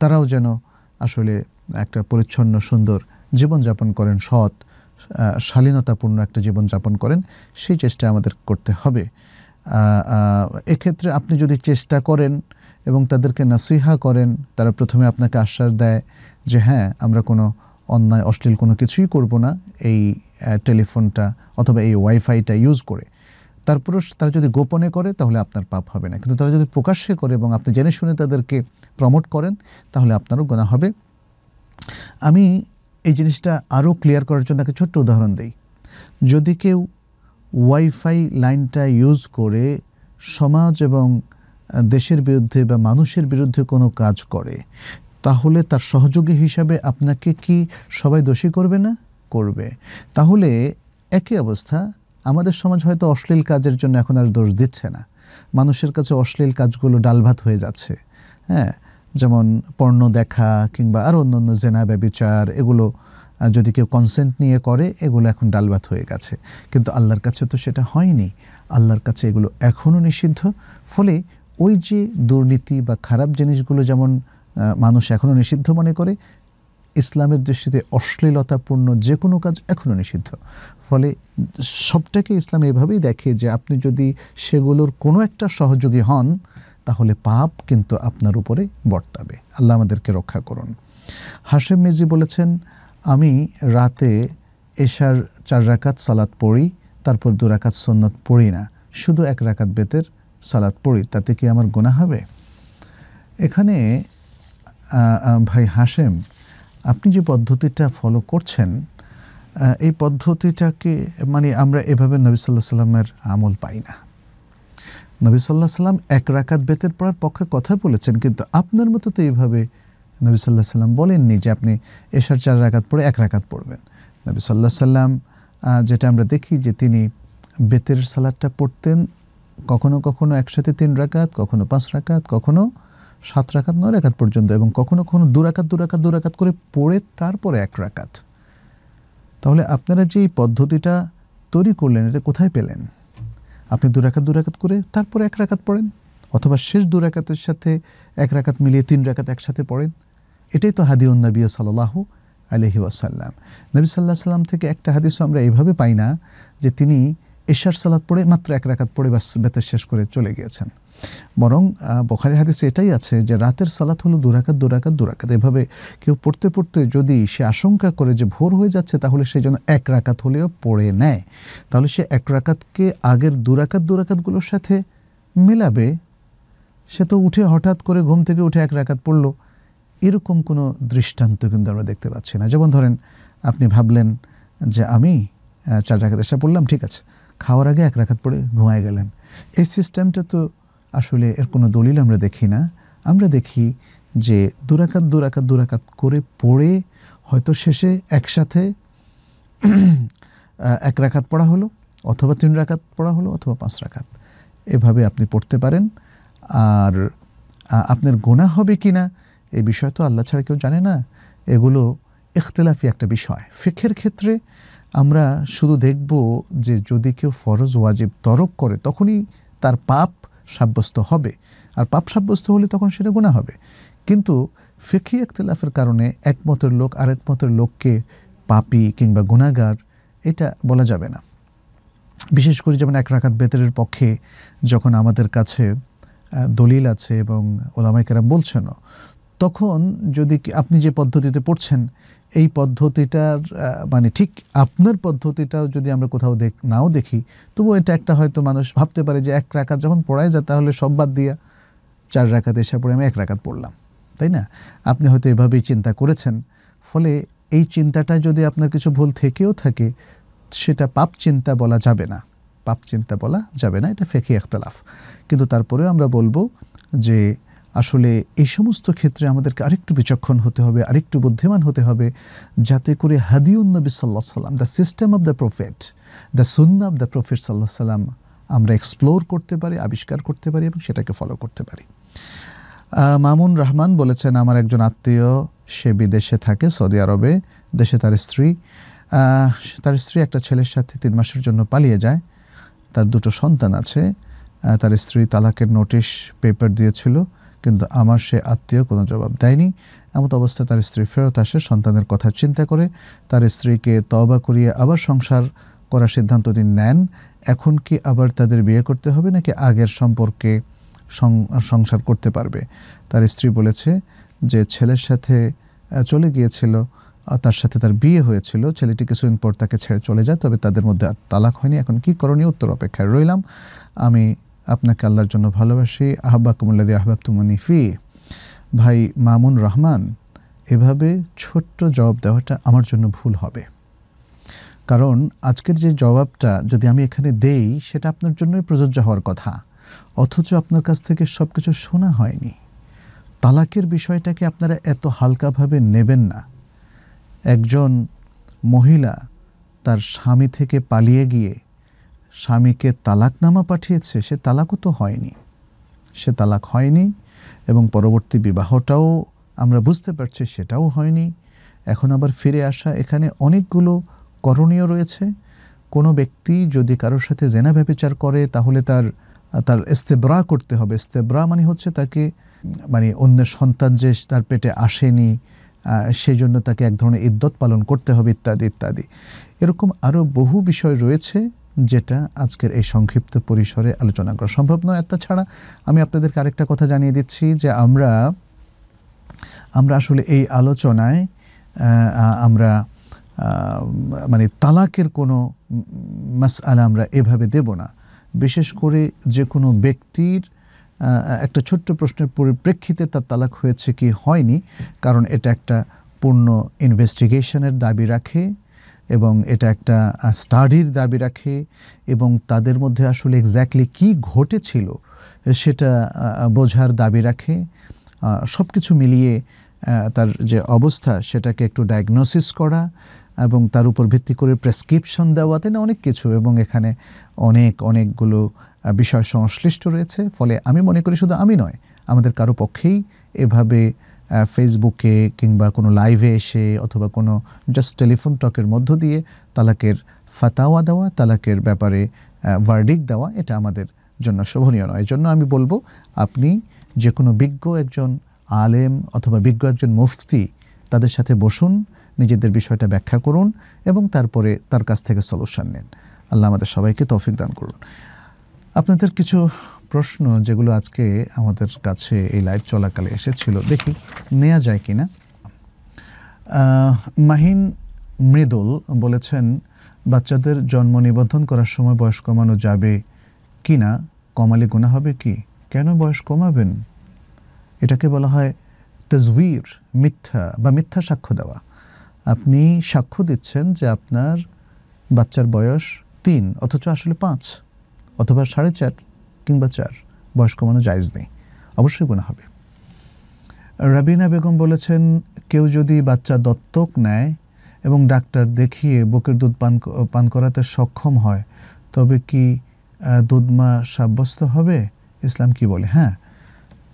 তারাও যেন আসলে একটা পরিচ্ছন্ন সুন্দর জীবনযাপন করেন সৎ শালীনতাপূর্ণ একটা জীবন যাপন করেন সেই চেষ্টা আমাদের করতে হবে এক্ষেত্রে আপনি যদি চেষ্টা করেন এবং তাদেরকে নাসিহা করেন তারা প্রথমে আপনাকে আশ্বাস দেয় যে হ্যাঁ আমরা কোনো অন্যায় অশ্লীল কোনো কিছুই করব না এই টেলিফোনটা অথবা এই ওয়াইফাইটা ইউজ করে তারপরও তারা যদি গোপনে করে তাহলে আপনার পাপ হবে না কিন্তু তারা যদি প্রকাশ্যে করে এবং আপনি জেনে শুনে তাদেরকে প্রমোট করেন তাহলে আপনারও গোনা হবে আমি এই জিনিসটা আরও ক্লিয়ার করার জন্য একটা ছোট্ট উদাহরণ দিই যদি কেউ ওয়াইফাই লাইনটা ইউজ করে সমাজ এবং দেশের বিরুদ্ধে বা মানুষের বিরুদ্ধে কোনো কাজ করে তাহলে তার সহযোগী হিসাবে আপনাকে কি সবাই দোষী করবে না করবে তাহলে একই অবস্থা আমাদের সমাজ হয়তো অশ্লীল কাজের জন্য এখন আর দোষ দিচ্ছে না মানুষের কাছে অশ্লীল কাজগুলো ডালভাত হয়ে যাচ্ছে হ্যাঁ যেমন পর্ণ দেখা কিংবা আরও অন্য জেনা ব্যবচার এগুলো যদি কেউ কনসেন্ট নিয়ে করে এগুলো এখন ডালবাত হয়ে গেছে কিন্তু আল্লাহর কাছে তো সেটা হয়নি আল্লাহর কাছে এগুলো এখনও নিষিদ্ধ ফলে ওই যে দুর্নীতি বা খারাপ জিনিসগুলো যেমন মানুষ এখনও নিষিদ্ধ মনে করে ইসলামের দৃষ্টিতে অশ্লীলতাপূর্ণ যে কোনো কাজ এখনও নিষিদ্ধ ফলে সবটাকে ইসলাম এভাবেই দেখে যে আপনি যদি সেগুলোর কোনো একটা সহযোগী হন তাহলে পাপ কিন্তু আপনার উপরে বর্তাবে আল্লাহ আমাদেরকে রক্ষা করুন হাশেম মিজি বলেছেন আমি রাতে এশার চার রাকাত সালাত পড়ি তারপর দু রাকাত সন্ন্যত পড়ি না শুধু এক রাকাত বেতের সালাত পড়ি তাতে কি আমার গোনা হবে এখানে ভাই হাশেম আপনি যে পদ্ধতিটা ফলো করছেন এই পদ্ধতিটাকে মানে আমরা এভাবে নবী সাল্লাহ সাল্লামের আমল পাই না নবী সাল্লাহ সাল্লাম এক রাকাত বেতের পড়ার পক্ষে কথা বলেছেন কিন্তু আপনার মতো তো এইভাবে নবী সাল্লাহ সাল্লাম বলেননি যে আপনি এসার চার রাকাত পড়ে এক রাকাত পড়বেন নবী সাল্লাহ সাল্লাম যেটা আমরা দেখি যে তিনি বেতের সালাদটা পড়তেন কখনো কখনো একসাথে তিন রাকাত কখনো পাঁচ রাকাত কখনো সাত রাকাত নয় রাকাত পর্যন্ত এবং কখনো কখনো রাকাত দু রাকাত করে পড়ে তারপরে এক রাকাত তাহলে আপনারা যে পদ্ধতিটা তৈরি করলেন এটা কোথায় পেলেন আপনি দু রাকাত দু রাকাত করে তারপর এক রাকাত পড়েন অথবা শেষ দু সাথে এক রাকাত মিলিয়ে তিন রাকাত একসাথে পড়েন এটাই তো হাদি উন্নবী সাল্লাহ আলহি ওয়াসাল্লাম নবী সাল্লাহ সাল্লাম থেকে একটা হাদিসও আমরা এইভাবে পাই না যে তিনি এশার সালাদ পড়ে মাত্র এক রাকাত পড়ে বাস বেতের শেষ করে চলে গিয়েছেন বরং বোখারি হাদিসে এটাই আছে যে রাতের সালাত হলো দুরাকাত দুরাকাত দুরাকাত এভাবে কেউ পড়তে পড়তে যদি সে আশঙ্কা করে যে ভোর হয়ে যাচ্ছে তাহলে সে যেন এক রাকাত হলেও পড়ে নেয় তাহলে সে এক রাকাতকে আগের দুরাকাত দুরাকাতগুলোর সাথে মেলাবে সে তো উঠে হঠাৎ করে ঘুম থেকে উঠে এক রাকাত পড়ল এরকম কোনো দৃষ্টান্ত কিন্তু আমরা দেখতে পাচ্ছি না যেমন ধরেন আপনি ভাবলেন যে আমি চার রাকাত এসে পড়লাম ঠিক আছে খাওয়ার আগে এক রাখাত পড়ে ঘুমায় গেলেন এই সিস্টেমটা তো আসলে এর কোনো দলিল আমরা দেখি না আমরা দেখি যে দুরাকাত দুরাকাত দুরাকাত করে পড়ে হয়তো শেষে একসাথে এক রাখাত পড়া হলো অথবা তিন রাখাত পড়া হলো অথবা পাঁচ রাখাত এভাবে আপনি পড়তে পারেন আর আপনার গোনা হবে কি না এই বিষয় তো আল্লাহ ছাড়া কেউ জানে না এগুলো ইখতলাফি একটা বিষয় ফিখের ক্ষেত্রে আমরা শুধু দেখব যে যদি কেউ ফরজ ওয়াজিব তরক করে তখনই তার পাপ সাব্যস্ত হবে আর পাপ সাব্যস্ত হলে তখন সেটা গুণা হবে কিন্তু ফেকি একতলাফের কারণে একমতের লোক আর একমতের লোককে পাপি কিংবা গুণাগার এটা বলা যাবে না বিশেষ করে যেমন এক রাখাত বেতরের পক্ষে যখন আমাদের কাছে দলিল আছে এবং ওলামাইকেরা বলছেনও তখন যদি আপনি যে পদ্ধতিতে পড়ছেন এই পদ্ধতিটার মানে ঠিক আপনার পদ্ধতিটাও যদি আমরা কোথাও দেখ নাও দেখি তবুও এটা একটা হয়তো মানুষ ভাবতে পারে যে এক রাখাত যখন পড়ায় যায় তাহলে সব বাদ দিয়া চার রাকাত এসে পড়ে আমি এক রাকাত পড়লাম তাই না আপনি হয়তো এভাবেই চিন্তা করেছেন ফলে এই চিন্তাটা যদি আপনার কিছু ভুল থেকেও থাকে সেটা পাপ চিন্তা বলা যাবে না পাপ চিন্তা বলা যাবে না এটা ফেঁকে একতলাফ কিন্তু তারপরেও আমরা বলবো যে আসলে এই সমস্ত ক্ষেত্রে আমাদেরকে আরেকটু বিচক্ষণ হতে হবে আরেকটু বুদ্ধিমান হতে হবে যাতে করে হাদিউন নবী সাল্লাহ সাল্লাম the system of the prophet the সুন্না অফ দ্য প্রফেট সাল্লাহ সাল্লাম আমরা এক্সপ্লোর করতে পারি আবিষ্কার করতে পারি এবং সেটাকে ফলো করতে পারি মামুন রহমান বলেছেন আমার একজন আত্মীয় সে বিদেশে থাকে সৌদি আরবে দেশে তার স্ত্রী তার স্ত্রী একটা ছেলের সাথে তিন মাসের জন্য পালিয়ে যায় তার দুটো সন্তান আছে তার স্ত্রী তালাকের নোটিশ পেপার দিয়েছিল কিন্তু আমার সে আত্মীয় কোনো জবাব দেয়নি এমত অবস্থায় তার স্ত্রী ফেরত আসে সন্তানের কথা চিন্তা করে তার স্ত্রীকে তবা করিয়ে আবার সংসার করার সিদ্ধান্ত তিনি নেন এখন কি আবার তাদের বিয়ে করতে হবে নাকি আগের সম্পর্কে সংসার করতে পারবে তার স্ত্রী বলেছে যে ছেলের সাথে চলে গিয়েছিল তার সাথে তার বিয়ে হয়েছিল ছেলেটি কিছুদিন পর তাকে ছেড়ে চলে যায় তবে তাদের মধ্যে আর তালাক হয়নি এখন কি করণীয় উত্তর অপেক্ষায় রইলাম আমি আপনাকে আল্লাহর জন্য ভালোবাসি আহ্বা কুমুল্লাদি আহবাব তুমনি ফি ভাই মামুন রহমান এভাবে ছোট্ট জবাব দেওয়াটা আমার জন্য ভুল হবে কারণ আজকের যে জবাবটা যদি আমি এখানে দেই সেটা আপনার জন্যই প্রযোজ্য হওয়ার কথা অথচ আপনার কাছ থেকে সব কিছু শোনা হয়নি তালাকের বিষয়টাকে আপনারা এত হালকাভাবে নেবেন না একজন মহিলা তার স্বামী থেকে পালিয়ে গিয়ে স্বামীকে তালাকনামা পাঠিয়েছে সে তালাকও তো হয়নি সে তালাক হয়নি এবং পরবর্তী বিবাহটাও আমরা বুঝতে পারছি সেটাও হয়নি এখন আবার ফিরে আসা এখানে অনেকগুলো করণীয় রয়েছে কোনো ব্যক্তি যদি কারোর সাথে জেনা ব্যবচার করে তাহলে তার তার ইস্তেব্রা করতে হবে ইস্তেব্রা মানে হচ্ছে তাকে মানে অন্যের সন্তান যে তার পেটে আসেনি সেই জন্য তাকে এক ধরনের ইদ্যত পালন করতে হবে ইত্যাদি ইত্যাদি এরকম আরও বহু বিষয় রয়েছে যেটা আজকের এই সংক্ষিপ্ত পরিসরে আলোচনা করা সম্ভব নয় আর ছাড়া আমি আপনাদেরকে আরেকটা কথা জানিয়ে দিচ্ছি যে আমরা আমরা আসলে এই আলোচনায় আমরা মানে তালাকের কোনো মাসআলা আমরা এভাবে দেব না বিশেষ করে যে কোনো ব্যক্তির একটা ছোট্ট প্রশ্নের পরিপ্রেক্ষিতে তার তালাক হয়েছে কি হয়নি কারণ এটা একটা পূর্ণ ইনভেস্টিগেশনের দাবি রাখে এবং এটা একটা স্টাডির দাবি রাখে এবং তাদের মধ্যে আসলে এক্স্যাক্টলি কি ঘটেছিল সেটা বোঝার দাবি রাখে সব কিছু মিলিয়ে তার যে অবস্থা সেটাকে একটু ডায়াগনোসিস করা এবং তার উপর ভিত্তি করে প্রেসক্রিপশন দেওয়াতে না অনেক কিছু এবং এখানে অনেক অনেকগুলো বিষয় সংশ্লিষ্ট রয়েছে ফলে আমি মনে করি শুধু আমি নয় আমাদের কারো পক্ষেই এভাবে ফেসবুকে কিংবা কোনো লাইভে এসে অথবা কোনো জাস্ট টেলিফোন টকের মধ্য দিয়ে তালাকের ফাতাওয়া দেওয়া তালাকের ব্যাপারে ভার্ডিক দেওয়া এটা আমাদের জন্য শোভনীয় নয় জন্য আমি বলবো আপনি যে কোনো বিজ্ঞ একজন আলেম অথবা বিজ্ঞ একজন মুফতি তাদের সাথে বসুন নিজেদের বিষয়টা ব্যাখ্যা করুন এবং তারপরে তার কাছ থেকে সলিউশন নেন আল্লাহ আমাদের সবাইকে তৌফিক দান করুন আপনাদের কিছু প্রশ্ন যেগুলো আজকে আমাদের কাছে এই লাইভ চলাকালে এসেছিল দেখি নেওয়া যায় কি না মাহিন মৃদুল বলেছেন বাচ্চাদের জন্ম নিবন্ধন করার সময় বয়স কমানো যাবে কি না কমালে গোনা হবে কি কেন বয়স কমাবেন এটাকে বলা হয় তজভির মিথ্যা বা মিথ্যা সাক্ষ্য দেওয়া আপনি সাক্ষ্য দিচ্ছেন যে আপনার বাচ্চার বয়স তিন অথচ আসলে পাঁচ অথবা সাড়ে চার কিংবা চার বয়স কমানো জায়জ নেই অবশ্যই গুণা হবে রাবিনা বেগম বলেছেন কেউ যদি বাচ্চা দত্তক নেয় এবং ডাক্তার দেখিয়ে বুকের দুধ পান পান করাতে সক্ষম হয় তবে কি দুধমা সাব্যস্ত হবে ইসলাম কি বলে হ্যাঁ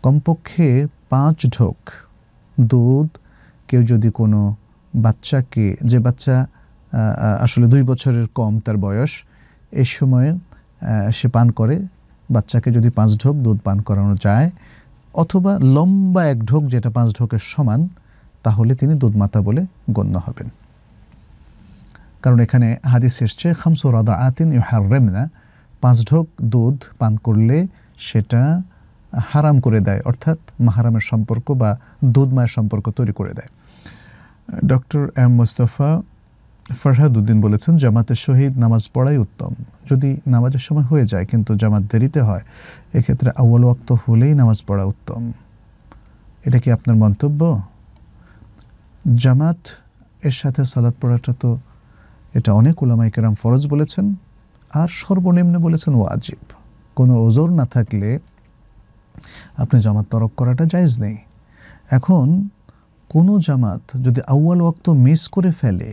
কমপক্ষে পাঁচ ঢোক দুধ কেউ যদি কোনো বাচ্চাকে যে বাচ্চা আসলে দুই বছরের কম তার বয়স এ সময়ে সে পান করে বাচ্চাকে যদি পাঁচ ঢোক দুধ পান করানো যায় অথবা লম্বা এক ঢোক যেটা পাঁচ ঢোকের সমান তাহলে তিনি দুধমাতা বলে গণ্য হবেন কারণ এখানে হাদিস এসছে খামসু রাদা আতিন ইহার রেমনা পাঁচ ঢোক দুধ পান করলে সেটা হারাম করে দেয় অর্থাৎ মাহারামের সম্পর্ক বা দুধমায়ের সম্পর্ক তৈরি করে দেয় ডক্টর এম মুস্তফা ফরহাদ উদ্দিন বলেছেন জামাতের শহীদ নামাজ পড়াই উত্তম যদি নামাজের সময় হয়ে যায় কিন্তু জামাত দেরিতে হয় এক্ষেত্রে আউ্বাল ওয়াক্ত হলেই নামাজ পড়া উত্তম এটা কি আপনার মন্তব্য জামাত এর সাথে সালাদ পড়াটা তো এটা অনেক ওলামাই কেরাম ফরজ বলেছেন আর সর্বনিম্ন বলেছেন ওয়াজিব কোনো ওজোর না থাকলে আপনি জামাত তরক করাটা জায়জ নেই এখন কোনো জামাত যদি আউয়াল ওয়াক্ত মিস করে ফেলে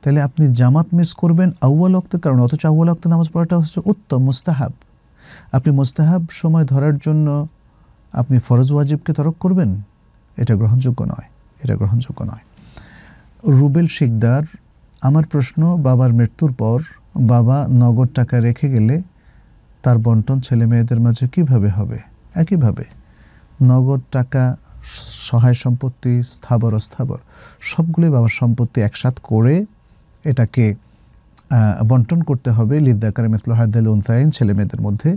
তাহলে আপনি জামাত মিস করবেন আউ্য়াল অক্তের কারণে অথচ আউ্য়াল অক্তে নামাজ পড়াটা হচ্ছে উত্তম মোস্তাহাব আপনি মোস্তাহাব সময় ধরার জন্য আপনি ফরজ ওয়াজিবকে তরক করবেন এটা গ্রহণযোগ্য নয় এটা গ্রহণযোগ্য নয় রুবেল শিকদার আমার প্রশ্ন বাবার মৃত্যুর পর বাবা নগদ টাকা রেখে গেলে তার বন্টন ছেলে মেয়েদের মাঝে কিভাবে হবে একইভাবে নগদ টাকা সহায় সম্পত্তি স্থাবর অস্থাবর সবগুলোই বাবার সম্পত্তি একসাথ করে এটাকে বন্টন করতে হবে লিদ্দাকার মিথল হাদাল উনতায়ন ছেলে মেয়েদের মধ্যে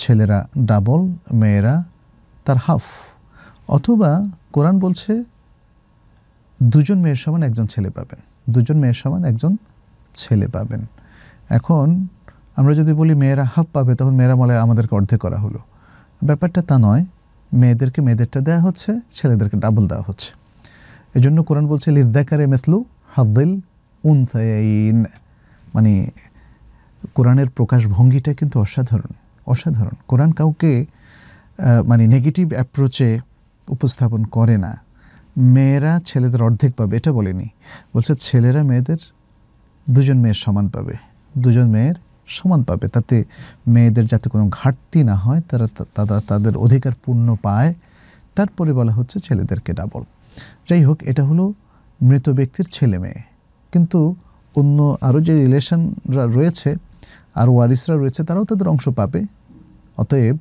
ছেলেরা ডাবল মেয়েরা তার হাফ অথবা কোরআন বলছে দুজন মেয়ের সমান একজন ছেলে পাবেন দুজন মেয়ের সমান একজন ছেলে পাবেন এখন আমরা যদি বলি মেয়েরা হাফ পাবে তখন মেয়েরা মলে আমাদেরকে অর্ধেক করা হলো ব্যাপারটা তা নয় মেয়েদেরকে মেয়েদেরটা দেওয়া হচ্ছে ছেলেদেরকে ডাবল দেওয়া হচ্ছে এজন্য কোরআন বলছে লিদ্দাকারে মেসলু হাদিল উনথায়াইন মানে কোরআনের প্রকাশ ভঙ্গিটা কিন্তু অসাধারণ অসাধারণ কোরআন কাউকে মানে নেগেটিভ অ্যাপ্রোচে উপস্থাপন করে না মেয়েরা ছেলেদের অর্ধেক পাবে এটা বলেনি বলছে ছেলেরা মেয়েদের দুজন মেয়ের সমান পাবে দুজন মেয়ের সমান পাবে তাতে মেয়েদের যাতে কোনো ঘাটতি না হয় তারা তারা তাদের অধিকার পূর্ণ পায় তারপরে বলা হচ্ছে ছেলেদেরকে ডাবল যাই হোক এটা হলো মৃত ব্যক্তির ছেলে মেয়ে কিন্তু অন্য আরও যে রিলেশনরা রয়েছে আর ওয়ারিসরা রয়েছে তারাও তাদের অংশ পাবে অতএব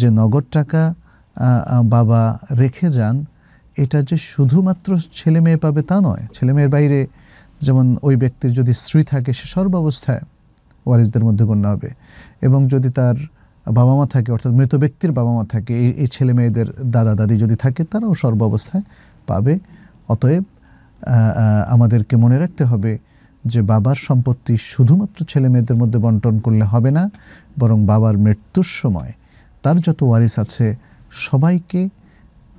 যে নগদ টাকা বাবা রেখে যান এটা যে শুধুমাত্র ছেলে মেয়ে পাবে তা নয় ছেলে মেয়ের বাইরে যেমন ওই ব্যক্তির যদি স্ত্রী থাকে সে সর্বাবস্থায় ওয়ারিসদের মধ্যে গণ্য হবে এবং যদি তার বাবা মা থাকে অর্থাৎ মৃত ব্যক্তির বাবা মা থাকে এই ছেলে মেয়েদের দাদা দাদি যদি থাকে তারাও সর্বাবস্থায় পাবে অতএব আমাদেরকে মনে রাখতে হবে যে বাবার সম্পত্তি শুধুমাত্র ছেলে মেয়েদের মধ্যে বন্টন করলে হবে না বরং বাবার মৃত্যুর সময় তার যত ওয়ারিস আছে সবাইকে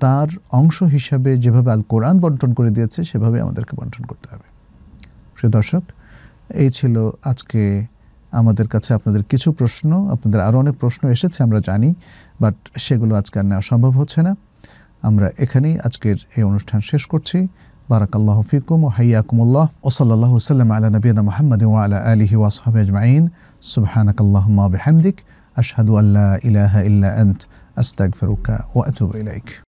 তার অংশ হিসাবে যেভাবে আল কোরআন বন্টন করে দিয়েছে সেভাবে আমাদেরকে বন্টন করতে হবে প্রিয় দর্শক এই ছিল আজকে আমাদের কাছে আপনাদের কিছু প্রশ্ন আপনাদের আরও অনেক প্রশ্ন এসেছে আমরা জানি বাট সেগুলো আজকে আর নেওয়া সম্ভব হচ্ছে না আমরা এখানেই আজকের এই অনুষ্ঠান শেষ করছি بارك الله فيكم وحياكم الله وصلى الله وسلم على نبينا محمد وعلى آله وصحبه أجمعين سبحانك اللهم وبحمدك أشهد أن لا إله إلا أنت أستغفرك وأتوب إليك